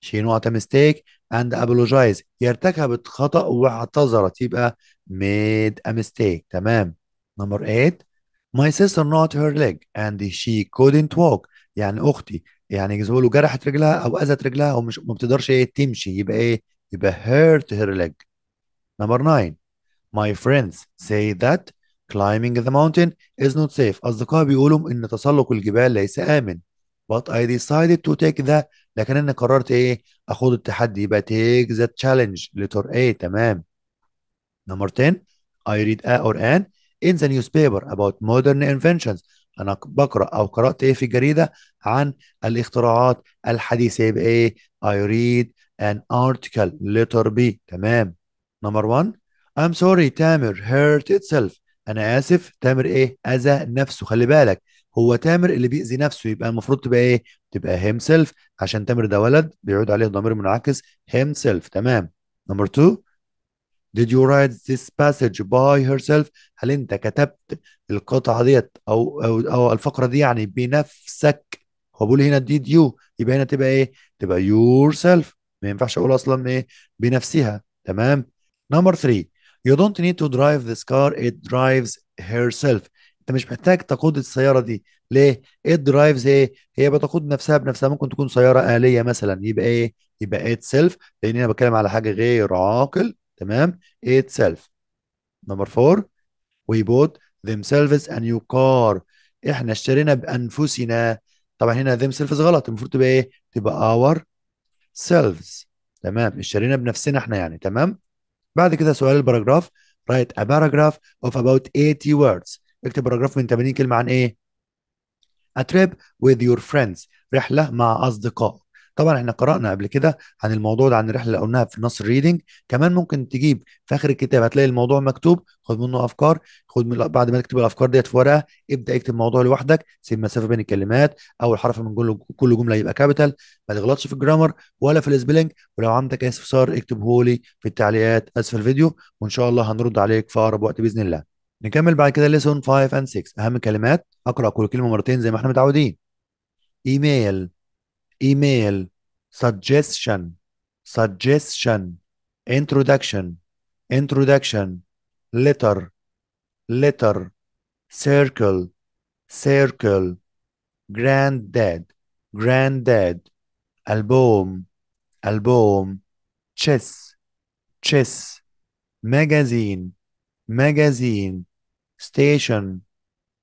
she not a mistake and apologize هي ارتكبت خطأ واعتذرت يبقى made a mistake تمام نمبر 8 my sister not her leg and she couldn't walk يعني اختي يعني زي بيقولوا جرحت رجلها او اذت رجلها ومش ما بتقدرش ايه تمشي يبقى ايه يبقى hurt her leg نمبر 9 my friends say that climbing the mountain is not safe اصدقائي بيقولوا ان تسلق الجبال ليس امن but I decided to take the لكن انا قررت ايه اخد التحدي يبقى take the challenge letter A تمام number 10 I read a or an in the newspaper about modern inventions انا بقرا او قرات ايه في الجريده عن الاختراعات الحديثه بايه I read an article letter B تمام number 1 I'm sorry Tamer hurt itself انا اسف تامر ايه اذى نفسه خلي بالك هو تامر اللي بيأذي نفسه يبقى المفروض تبقى ايه؟ تبقى هيم سيلف عشان تامر ده ولد بيعود عليه ضمير منعكس هيم سيلف تمام نمبر 2 Did you write this passage by herself؟ هل انت كتبت القطعه ديت او او, أو الفقره دي يعني بنفسك؟ هو بيقول هنا did you يبقى هنا تبقى ايه؟ تبقى yourself ما ينفعش اقول اصلا ايه؟ بنفسها تمام؟ نمبر 3 You don't need to drive this car it drives herself انت مش محتاج تقود السياره دي ليه ايه الدرايفز ايه هي بتقود نفسها بنفسها ممكن تكون سياره آلية مثلا يبقى ايه يبقى ايت سيلف لان انا بتكلم على حاجه غير عاقل تمام ايت سيلف نمبر 4 وي بوت ذيم سيلفز ان يو كار احنا اشترينا بانفسنا طبعا هنا ذيم سيلفز غلط المفروض تبقى ايه تبقى اور سيلفز تمام اشترينا بنفسنا احنا يعني تمام بعد كده سؤال الباراجراف write a paragraph of about 80 words اكتب باراجراف من 80 كلمه عن ايه؟ A trip with your friends رحله مع اصدقائك طبعا احنا قرأنا قبل كده عن الموضوع ده عن الرحله اللي قلناها في نص الريدنج كمان ممكن تجيب في اخر الكتاب هتلاقي الموضوع مكتوب خد منه افكار خد من بعد ما تكتب الافكار ديت في ورقه ابدا اكتب موضوع لوحدك سيب مسافه بين الكلمات اول حرف من كل كل جمله يبقى كابيتال ما تغلطش في الجرامر ولا في السبيلنج ولو عندك اي استفسار اكتبه لي في التعليقات اسفل الفيديو وان شاء الله هنرد عليك في اقرب وقت باذن الله نكمل بعد كده ليسون 5 and 6 اهم كلمات اقرا كل كلمه مرتين زي ما احنا متعودين ايميل ايميل suggestion suggestion introduction introduction letter letter circle circle granddad granddad album album chess chess magazine magazine ستيشن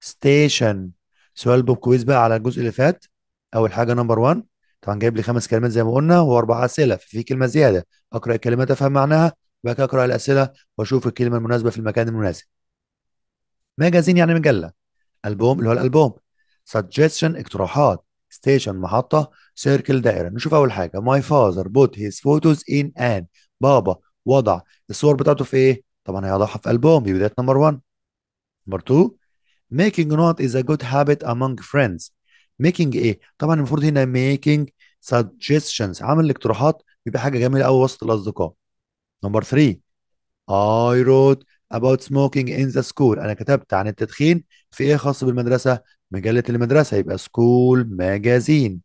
ستيشن سؤال بوب كويز بقى على الجزء اللي فات اول حاجه نمبر 1 طبعا جايب لي خمس كلمات زي ما قلنا واربع اسئله ففي كلمه زياده اقرا الكلمات افهم معناها وبعد كده اقرا الاسئله واشوف الكلمه المناسبه في المكان المناسب ماجازين يعني مجله البوم اللي هو الالبوم سجستشن اقتراحات ستيشن محطه سيركل دائره نشوف اول حاجه ماي فاذر بوت هيز فوتوز ان ان بابا وضع الصور بتاعته في ايه طبعا هيضعها في البوم بدايه نمبر 1 نمبر 2 making not is a good habit among friends making ايه طبعا المفروض هنا making suggestions عمل اقتراحات بيبقى حاجه جميله قوي وسط الاصدقاء نمبر 3 I wrote about smoking in the school انا كتبت عن التدخين في ايه خاص بالمدرسه مجله المدرسه يبقى school magazine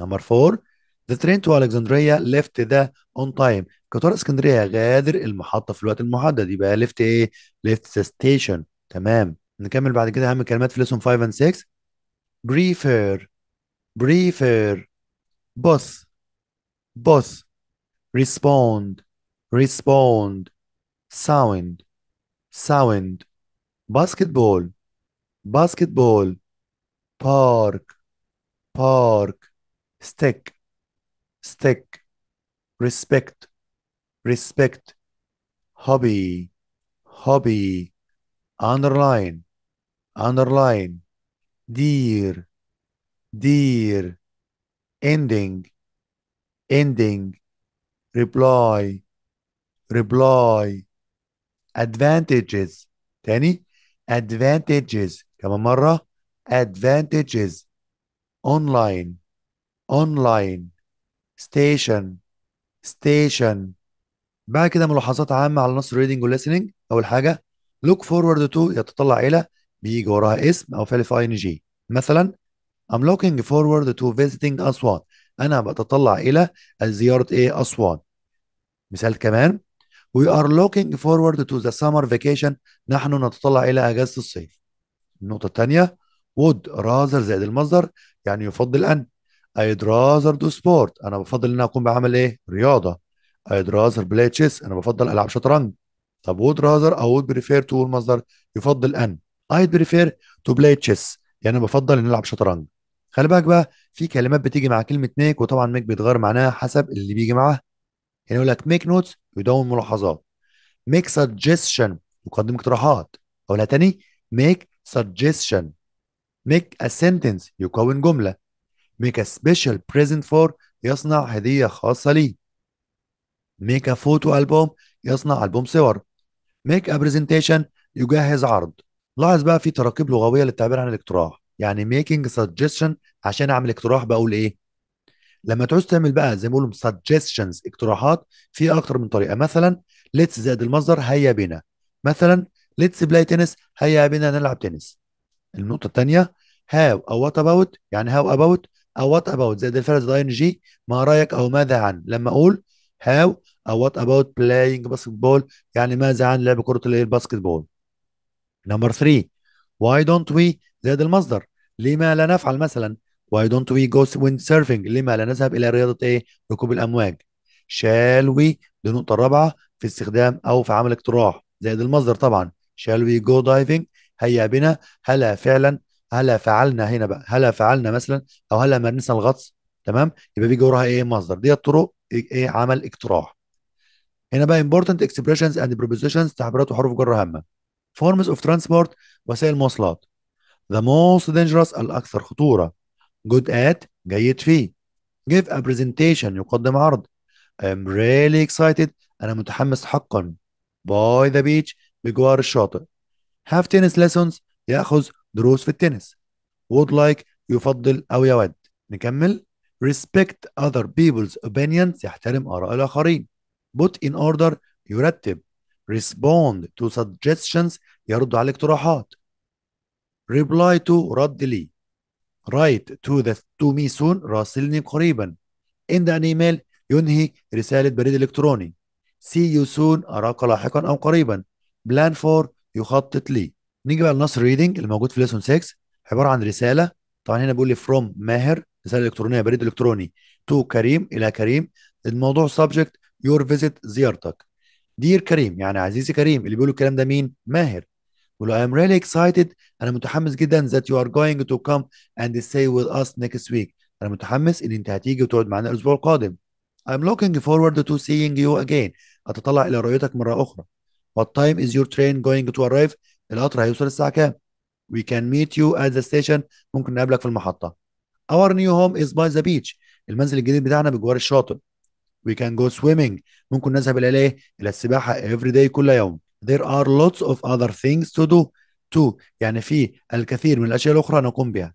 نمبر 4 The train to Alexandria left the on time قطار اسكندرية غادر المحطة في الوقت المحدد يبقى left ايه؟ left the station تمام نكمل بعد كده أهم كلمات في lesson 5 and 6 prefer prefer both both respond respond sound sound basketball basketball park park stick respect, respect, respect, hobby, hobby, underline, underline, dear, dear, ending, ending, reply, reply, advantages, تاني advantages كمان مرة advantages online online ستيشن ستيشن بعد كده ملاحظات عامة على نص الريدنج والليسننج أول حاجة لوك فورورد تو يتطلع إلى بيجي وراها اسم أو فعل في أي إن جي مثلا I'm looking forward to visiting أسوان أنا بتطلع إلى زيارة إيه أسوان مثال كمان We are looking forward to the summer vacation نحن نتطلع إلى أجازة الصيف النقطة الثانية would rather زائد المصدر يعني يفضل أن I'd rather do sport انا بفضل ان انا اكون بعمل ايه رياضه I'd rather play chess انا بفضل العب شطرنج طب would rather او would prefer to المصدر يفضل ان I'd prefer to play chess يعني انا بفضل ان العب شطرنج خلي بالك بقى في كلمات بتيجي مع كلمه ميك وطبعا ميك بيتغير معناها حسب اللي بيجي معاها يعني يقول لك ميك نوتس يدون ملاحظات ميك سجستشن يقدم اقتراحات اقولها تاني ميك سجستشن ميك a sentence يكون جمله make a special present for يصنع هدية خاصة لي make a photo album يصنع ألبوم صور make a presentation يجهز عرض لاحظ بقى في تراكيب لغوية للتعبير عن الاقتراح يعني making suggestion عشان أعمل اقتراح بقول إيه لما تعوز تعمل بقى زي ما بيقولوا suggestions اقتراحات في أكتر من طريقة مثلا let's زائد المصدر هيا بنا مثلا let's play tennis هيا بنا نلعب تنس النقطة الثانية هاو أو what about يعني هاو about أو وات أباوت زائد الفعل زائد أي إن جي ما رأيك أو ماذا عن لما أقول هاو أو وات أباوت بلاينج باسكت بول يعني ماذا عن لعب كرة الباسكت بول نمبر 3 واي دونت وي زائد المصدر لما لا نفعل مثلا واي دونت وي جو ويند سيرفنج لما لا نذهب إلى رياضة إيه ركوب الأمواج شال وي دي النقطة الرابعة في استخدام أو في عمل اقتراح زائد المصدر طبعا shall we go diving هيا بنا هلا فعلا هلا فعلنا هنا بقى هلا فعلنا مثلا او هلا مارسنا الغطس تمام يبقى بيجي وراها ايه مصدر دي الطرق إيه؟, ايه عمل اقتراح هنا بقى important expressions and prepositions تعبيرات وحروف جر هامه forms of transport وسائل مواصلات the most dangerous الاكثر خطوره good at جيد فيه give a presentation يقدم عرض I'm really excited أنا متحمس حقا by the beach بجوار الشاطئ have tennis lessons يأخذ دروس في التنس would like يفضل أو يود نكمل respect other people's opinions يحترم آراء الآخرين put in order يرتب respond to suggestions يرد على اقتراحات reply to رد لي write to the to me soon راسلني قريبا in an email ينهي رسالة بريد إلكتروني see you soon أراك لاحقا أو قريبا plan for يخطط لي نيجي بقى لنص ريدنج موجود في ليسون 6 عباره عن رساله طبعا هنا بيقول لي فروم ماهر رساله الكترونيه بريد الكتروني تو كريم الى كريم الموضوع سبجكت يور فيزيت زيارتك دير كريم يعني عزيزي كريم اللي بيقول الكلام ده مين ماهر بيقول I am really excited انا متحمس جدا that you are going to come and stay with us next week انا متحمس ان انت هتيجي وتقعد معانا الاسبوع القادم I'm looking forward to seeing you again أتطلع إلى رؤيتك مرة أخرى What time is your train going to arrive القطر هيوصل الساعه كام وي كان ميت يو ات ذا ستيشن ممكن نقابلك في المحطه اور نيو هوم از باي ذا بيتش المنزل الجديد بتاعنا بجوار الشاطئ وي كان جو سويمنج ممكن نذهب الى ايه الى السباحه افري داي كل يوم ذير ار لوتس اوف اذر ثينجز تو دو تو يعني في الكثير من الاشياء الاخرى نقوم بها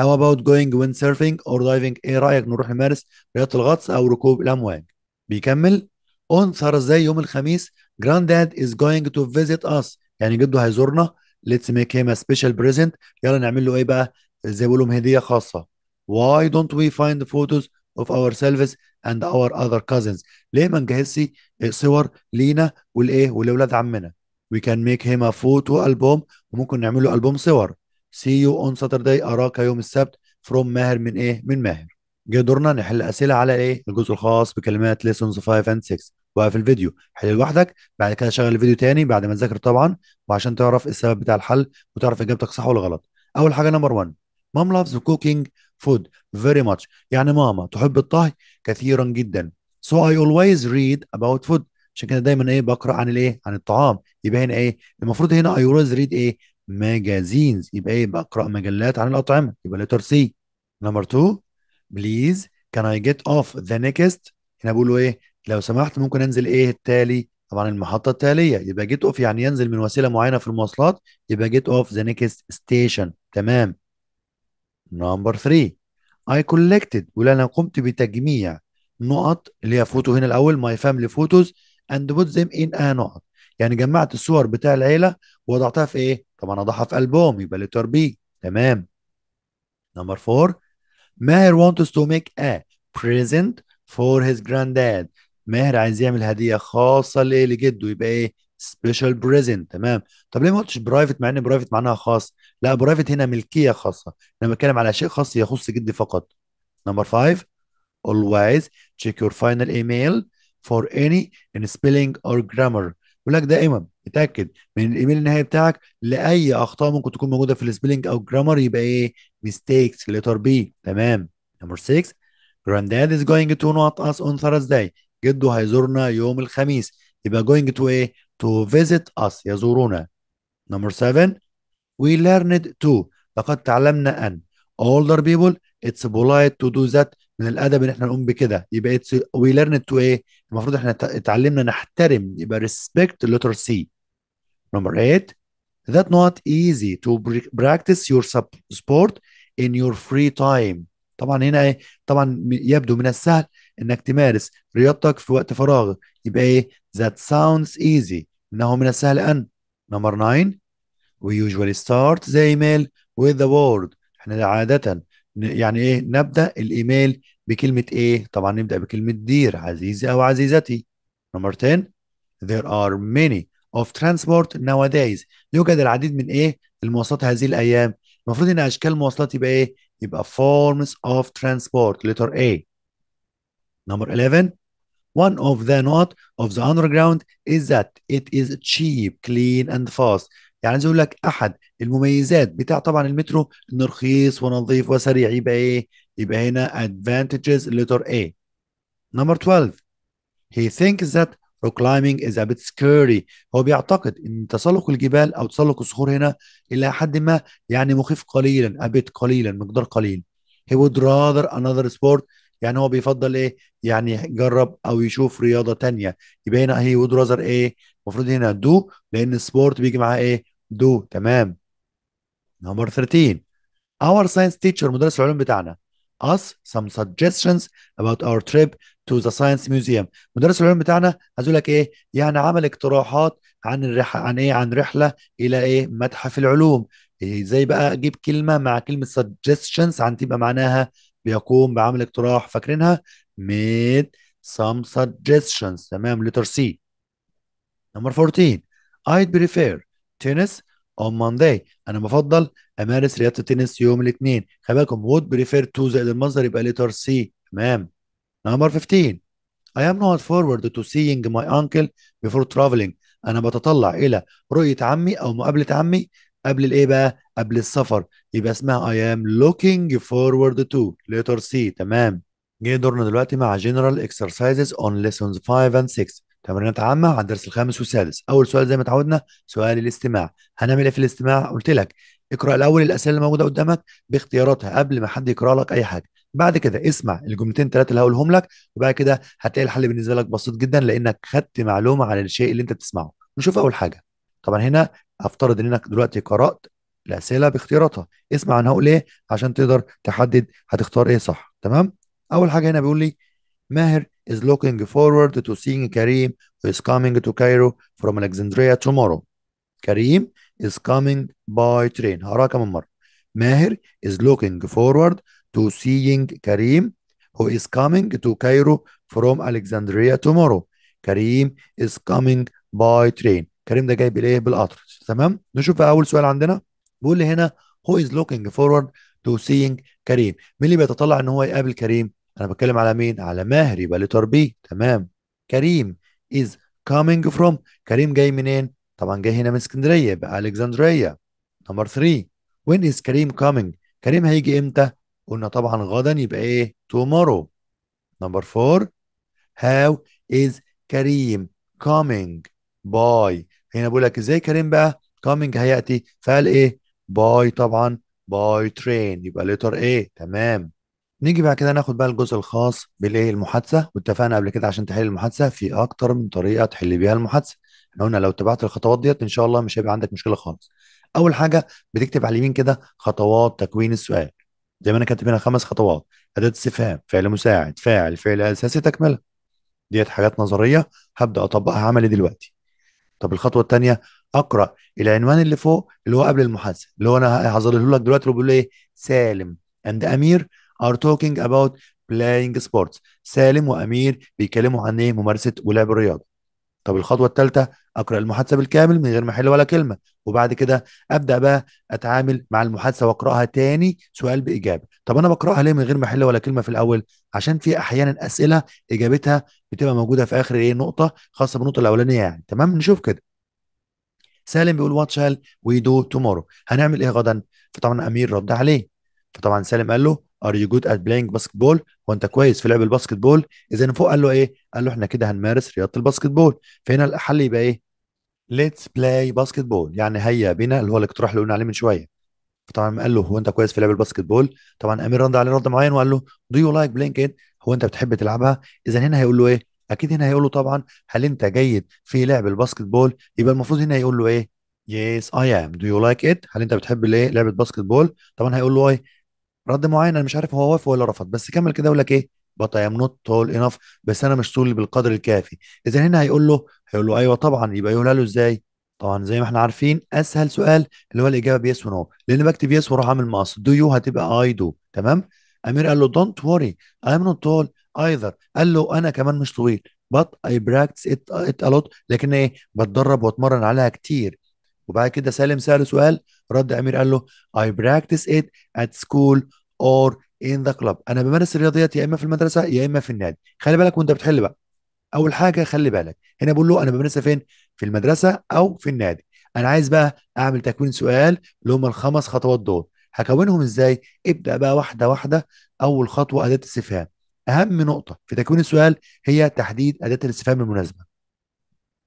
how about going سيرفينج or diving ايه رايك نروح نمارس رياضه الغطس او ركوب الامواج بيكمل on Thursday يوم الخميس granddad is going to visit us يعني جده هيزورنا ليتس ميك هيم سبيشال بريزنت يلا نعمل له ايه بقى زي بيقولوا هديه خاصه واي دونت وي فايند فوتوز اوف اور سيلفز اند اور اذر كازنز ليه ما نجهزش صور لينا والايه ولاولاد عمنا وي كان ميك هيم ا فوتو البوم وممكن نعمل له البوم صور سي يو اون ساتردي اراك يوم السبت فروم ماهر من ايه من ماهر جه دورنا نحل اسئله على ايه الجزء الخاص بكلمات ليسونز 5 اند 6 وقف الفيديو حل لوحدك بعد كده شغل الفيديو تاني بعد ما تذاكر طبعا وعشان تعرف السبب بتاع الحل وتعرف اجابتك صح ولا غلط اول حاجه نمبر 1 مام لافز كوكينج فود فيري ماتش يعني ماما تحب الطهي كثيرا جدا سو اي اولويز ريد اباوت فود عشان كده دايما ايه بقرا عن الايه عن الطعام يبقى هنا ايه المفروض هنا اي اولويز ريد ايه ماجازينز يبقى ايه بقرا مجلات عن الاطعمه يبقى لتر سي نمبر 2 بليز كان اي جيت اوف ذا نيكست هنا بقول له ايه لو سمحت ممكن انزل ايه التالي طبعا المحطه التاليه يبقى جيت اوف يعني ينزل من وسيله معينه في المواصلات يبقى جيت اوف ذا نيكست ستيشن تمام نمبر 3 اي كولكتد انا قمت بتجميع نقط اللي هي فوتو هنا الاول ماي فاملي فوتوز اند بوت ذيم ان ا نقط يعني جمعت الصور بتاع العيله ووضعتها في ايه طبعا اضعها في البوم يبقى لتر بي تمام نمبر 4 ماهر wants to make a present for his granddad ماهر عايز يعمل هديه خاصه ليه لجده يبقى ايه سبيشال بريزنت تمام طب ليه ما قلتش برايفت مع ان برايفت معناها خاص لا برايفت هنا ملكيه خاصه انا بتكلم على شيء خاص يخص جدي فقط نمبر 5 always check your final email for any in spelling or grammar يقول لك دائما اتاكد من الايميل النهائي بتاعك لاي اخطاء ممكن تكون موجوده في السبيلنج او الجرامر يبقى ايه ميستيكس letter بي تمام نمبر 6 granddad is going to not us on Thursday جده هيزورنا يوم الخميس يبقى going to ايه to visit us يزورونا number seven we learned to لقد تعلمنا ان older people it's polite to do that من الادب ان احنا نقوم بكده يبقى it's we learned to ايه المفروض احنا اتعلمنا نحترم يبقى respect letter C number eight that not easy to practice your sport in your free time طبعا هنا ايه طبعا يبدو من السهل انك تمارس رياضتك في وقت فراغ يبقى ايه that sounds easy انه من السهل ان نمبر 9 we usually start the email with the word احنا عادة يعني ايه نبدأ الايميل بكلمة ايه طبعا نبدأ بكلمة دير عزيزي او عزيزتي نمبر 10 there are many of transport nowadays يوجد العديد من ايه المواصلات هذه الايام المفروض ان اشكال المواصلات يبقى ايه يبقى forms of transport letter A Number 11. One of the not of the underground is that it is cheap, clean and fast. يعني عايز اقول لك احد المميزات بتاع طبعا المترو انه رخيص ونظيف وسريع يبقى ايه؟ يبقى هنا advantages letter A. Number 12. He thinks that rock climbing is a bit scary. هو بيعتقد ان تسلق الجبال او تسلق الصخور هنا الى حد ما يعني مخيف قليلا a bit قليلا مقدار قليل. He would rather another sport يعني هو بيفضل ايه يعني يجرب او يشوف رياضه تانية يبقى هنا هي وود راذر ايه المفروض هنا دو لان سبورت بيجي معاه ايه دو تمام نمبر 13 our science teacher مدرس العلوم بتاعنا us some suggestions about our trip to the science museum مدرس العلوم بتاعنا عايز لك ايه يعني عمل اقتراحات عن الرحله عن ايه عن رحله الى ايه متحف العلوم إيه، ازاي إيه بقى اجيب كلمه مع كلمه suggestions عن تبقى معناها بيقوم بعمل اقتراح فاكرينها made some suggestions تمام letter C number 14 I'd prefer tennis on Monday انا بفضل امارس رياضه التنس يوم الاثنين خلي بالكم would prefer to زائد المصدر يبقى letter C تمام number 15 I am not forward to seeing my uncle before traveling انا بتطلع الى رؤيه عمي او مقابله عمي قبل الايه بقى قبل السفر يبقى اسمها I am looking forward to letter C تمام جه دورنا دلوقتي مع general exercises on lessons 5 and 6 تمرينات عامة على الدرس الخامس والسادس أول سؤال زي ما اتعودنا سؤال الاستماع هنعمل إيه في الاستماع قلت لك اقرأ الأول الأسئلة اللي موجودة قدامك باختياراتها قبل ما حد يقرأ لك أي حاجة بعد كده اسمع الجملتين ثلاثة اللي هقولهم لك وبعد كده هتلاقي الحل بالنسبة لك بسيط جدا لأنك خدت معلومة عن الشيء اللي أنت بتسمعه نشوف أول حاجة طبعا هنا هفترض انك دلوقتي قرات الاسئله باختياراتها اسمع انا هقول ايه عشان تقدر تحدد هتختار ايه صح تمام اول حاجه هنا بيقول لي ماهر is looking forward to seeing كريم who is coming to Cairo from Alexandria tomorrow كريم is coming by train هقراها كمان مره ماهر is looking forward to seeing كريم who is coming to Cairo from Alexandria tomorrow كريم is coming by train كريم ده جاي بالايه بالقطر تمام نشوف بقى اول سؤال عندنا بيقول لي هنا هو از لوكينج فورورد تو سينج كريم مين اللي بيتطلع ان هو يقابل كريم انا بتكلم على مين على ماهر يبقى لتر بي تمام كريم از coming فروم كريم جاي منين طبعا جاي هنا من اسكندريه يبقى الكسندريه نمبر 3 وين از كريم كامينج كريم هيجي امتى قلنا طبعا غدا يبقى ايه تومورو نمبر 4 هاو از كريم كامينج باي هنا بقول لك ازاي كريم بقى كامينج هياتي فقال ايه باي طبعا باي ترين يبقى ليتر ايه تمام نيجي بعد كده ناخد بقى الجزء الخاص بالايه المحادثه واتفقنا قبل كده عشان تحل المحادثه في اكتر من طريقه تحل بيها المحادثه احنا قلنا لو اتبعت الخطوات ديت ان شاء الله مش هيبقى عندك مشكله خالص اول حاجه بتكتب على اليمين كده خطوات تكوين السؤال زي ما انا كاتب هنا خمس خطوات اداه استفهام فعل مساعد فاعل فعل اساسي تكمله ديت حاجات نظريه هبدا اطبقها عملي دلوقتي طب الخطوه الثانيه اقرا العنوان اللي فوق اللي هو قبل المحادثه اللي هو انا هظلله لك دلوقتي بيقول ايه سالم اند امير ار توكينج اباوت بلاينج سبورتس سالم وامير بيتكلموا عن ايه ممارسه ولعب الرياضه طب الخطوه الثالثه اقرا المحادثه بالكامل من غير ما احل ولا كلمه وبعد كده ابدا بقى اتعامل مع المحادثه واقراها تاني سؤال باجابه طب انا بقراها ليه من غير ما احل ولا كلمه في الاول عشان في احيانا اسئله اجابتها بتبقى موجوده في اخر ايه نقطه خاصه بالنقطه الاولانيه يعني تمام نشوف كده سالم بيقول وات شال وي دو تومورو هنعمل ايه غدا فطبعا امير رد عليه فطبعا سالم قال له ار يو جود ات بلاينج باسكت بول هو انت كويس في لعب الباسكت بول اذا فوق قال له ايه قال له احنا كده هنمارس رياضه الباسكت بول فهنا الحل يبقى ايه ليتس بلاي باسكت بول يعني هيا بينا اللي هو الاقتراح اللي قلنا عليه من شويه فطبعا قال له هو انت كويس في لعب الباسكت بول طبعا امير رد عليه رد معين وقال له دو يو لايك بلينك هو انت بتحب تلعبها اذا هنا هيقول له ايه اكيد هنا هيقول له طبعا هل انت جيد في لعب الباسكت بول يبقى المفروض هنا يقول له ايه يس اي ام دو يو لايك ات هل انت بتحب الايه لعبه باسكت بول طبعا هيقول له ايه رد معين انا مش عارف هو وافق ولا رفض بس كمل كده يقول لك ايه بطا I am تول انف بس انا مش طول بالقدر الكافي اذا هنا هيقول له هيقول له ايوه طبعا يبقى يقولها له ازاي طبعا زي ما احنا عارفين اسهل سؤال اللي هو الاجابه بيس ونو لان بكتب يس واروح اعمل مقص دو يو هتبقى اي دو تمام امير قال له دونت وري اي ام نوت تول ايذر قال له انا كمان مش طويل but I practice it a lot لكن ايه بتدرب واتمرن عليها كتير وبعد كده سالم ساله سؤال رد امير قال له I practice it at school or in the club انا بمارس الرياضيات يا اما في المدرسه يا اما في النادي خلي بالك وانت بتحل بقى اول حاجه خلي بالك هنا بقول له انا بمارسها فين في المدرسه او في النادي انا عايز بقى اعمل تكوين سؤال اللي هم الخمس خطوات دول هكونهم ازاي ابدا بقى واحده واحده اول خطوه اداه استفهام اهم نقطه في تكوين السؤال هي تحديد اداه الاستفهام المناسبه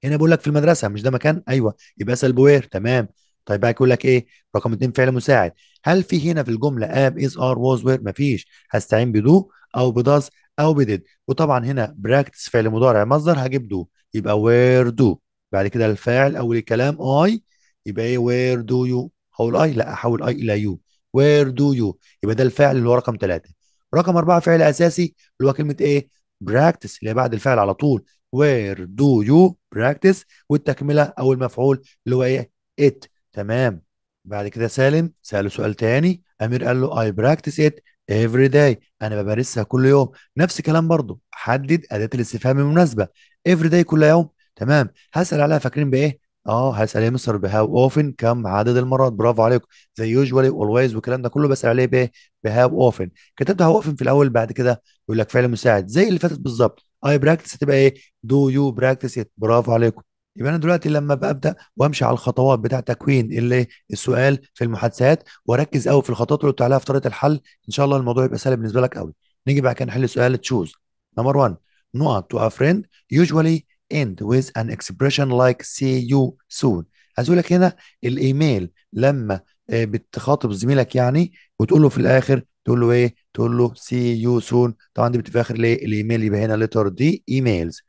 هنا بيقول لك في المدرسه مش ده مكان ايوه يبقى اسال بوير تمام طيب بقى يقول لك ايه رقم اتنين فعل مساعد هل في هنا في الجمله اب از ار واز وير مفيش هستعين بدو او بداز او بديد وطبعا هنا براكتس فعل مضارع مصدر هجيب دو يبقى وير دو بعد كده الفاعل اول الكلام اي يبقى ايه وير دو يو هقول اي لا احول اي الى يو وير دو يو يبقى ده الفعل اللي هو رقم ثلاثة رقم أربعة فعل أساسي اللي هو كلمة إيه؟ براكتس اللي هي بعد الفعل على طول وير دو يو براكتس والتكمله او المفعول اللي هو ايه ات تمام بعد كده سالم ساله سؤال تاني امير قال له اي براكتس ات افري داي انا بمارسها كل يوم نفس الكلام برضه حدد اداه الاستفهام المناسبه افري داي كل يوم تمام هسال عليها فاكرين بايه اه هسال يا مستر بهاو اوفن كم عدد المرات برافو عليكم زي يوجوالي اولويز والكلام ده كله بسال عليه بايه بهاو اوفن كتبت هاو اوفن في الاول بعد كده يقول لك فعل مساعد زي اللي فاتت بالظبط اي براكتس هتبقى ايه دو يو براكتس برافو عليكم يبقى انا دلوقتي لما ببدا وامشي على الخطوات بتاع تكوين اللي السؤال في المحادثات واركز قوي في الخطوات اللي قلت عليها في طريقه الحل ان شاء الله الموضوع يبقى سهل بالنسبه لك قوي نيجي بقى كده نحل سؤال تشوز نمبر 1 نقط to ا friend usually end with an expression like see you soon عايز اقول لك هنا الايميل لما آه، بتخاطب زميلك يعني وتقول له في الاخر تقول له ايه تقول له سي يو سون طبعا دي بتبقى اخر ليه الايميل يبقى هنا لتر دي ايميلز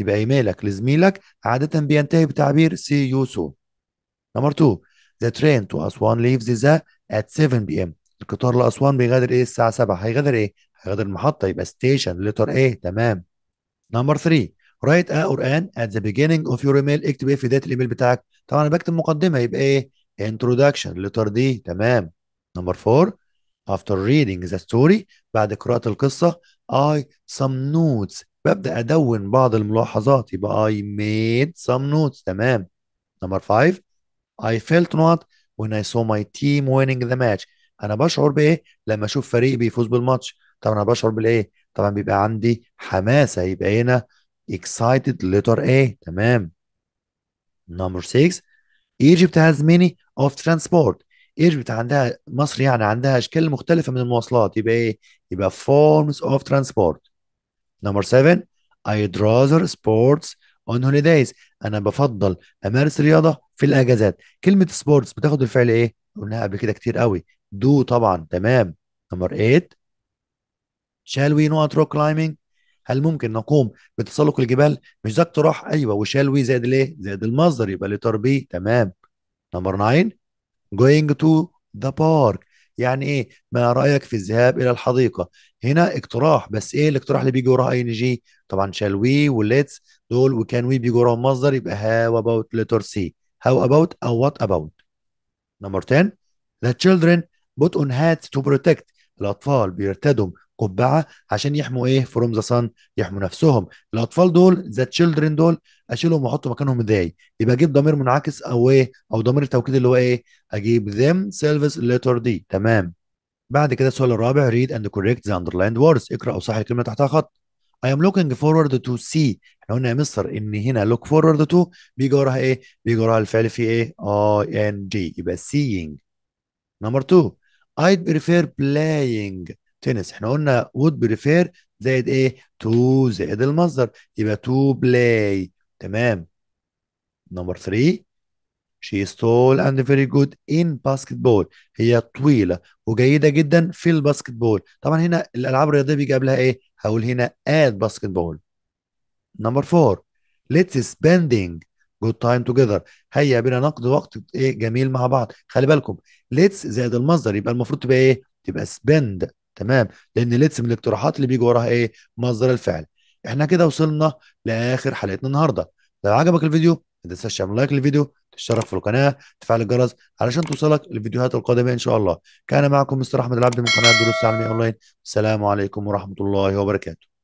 يبقى ايميلك لزميلك عاده بينتهي بتعبير سي يو سون نمبر 2 ذا ترين تو اسوان ليفز ذا ات 7 بي ام القطار لاسوان بيغادر ايه الساعه 7 هيغادر ايه هيغادر المحطه يبقى ستيشن لتر ايه تمام نمبر 3 رايت a ان ات ذا beginning اوف يور ايميل اكتب ايه في بدايه الايميل بتاعك طبعا انا بكتب مقدمه يبقى ايه انترودكشن لتر دي تمام نمبر 4 after reading the story بعد قراءة القصة I some notes ببدأ أدون بعض الملاحظات يبقى I made some notes تمام number five I felt not when I saw my team winning the match أنا بشعر بإيه لما أشوف فريق بيفوز بالماتش طبعا أنا بشعر بالإيه طبعا بيبقى عندي حماسة يبقى هنا excited letter A تمام number six Egypt has many of transport ايجيبت عندها مصر يعني عندها اشكال مختلفه من المواصلات يبقى ايه يبقى forms of transport نمبر 7 I'd rather sports on holidays انا بفضل امارس رياضه في الاجازات كلمه سبورتس بتاخد الفعل ايه قلناها قبل كده كتير قوي دو طبعا تمام نمبر 8 shall we not rock climbing هل ممكن نقوم بتسلق الجبال مش ده اقتراح ايوه وشال وي زائد الايه زائد المصدر يبقى لتربيه تمام نمبر 9 going to the park يعني ايه ما رايك في الذهاب الى الحديقه هنا اقتراح بس ايه الاقتراح اللي بيجي وراه اي ان جي طبعا شال وي وليتس دول وكان وي بيجي وراهم مصدر يبقى هاو اباوت ليتر سي هاو اباوت او وات اباوت نمبر 10 the children put on hats to protect الاطفال بيرتدوا قبعه عشان يحموا ايه فروم ذا صن يحموا نفسهم الاطفال دول ذا تشيلدرن دول اشيلهم واحط مكانهم ازاي يبقى اجيب ضمير منعكس او ايه او ضمير التوكيد اللي هو ايه اجيب them سيلفز letter دي تمام بعد كده السؤال الرابع read and correct the underlined words اقرا او صحح الكلمه تحتها خط I am looking forward to see احنا قلنا يا مستر ان هنا look forward to بيجي وراها ايه؟ بيجي وراها الفعل في ايه؟ اي ان جي يبقى seeing. نمبر 2 I'd prefer playing تنس احنا قلنا would prefer زائد ايه to زائد المصدر يبقى to play تمام نمبر 3 she is tall and very good in basketball هي طويلة وجيدة جدا في الباسكتبول طبعا هنا الألعاب الرياضية بيجي قبلها ايه هقول هنا at basketball نمبر 4 let's spending good time together هيا بنا نقضي وقت ايه جميل مع بعض خلي بالكم let's زائد المصدر يبقى المفروض تبقى ايه تبقى spend تمام لان ليتس من الاقتراحات اللي بيجي وراها ايه مصدر الفعل احنا كده وصلنا لاخر حلقتنا النهارده لو عجبك الفيديو ما تنساش تعمل لايك للفيديو تشترك في القناه تفعل الجرس علشان توصلك الفيديوهات القادمه ان شاء الله كان معكم مستر احمد العبد من قناه دروس تعليميه اونلاين السلام عليكم ورحمه الله وبركاته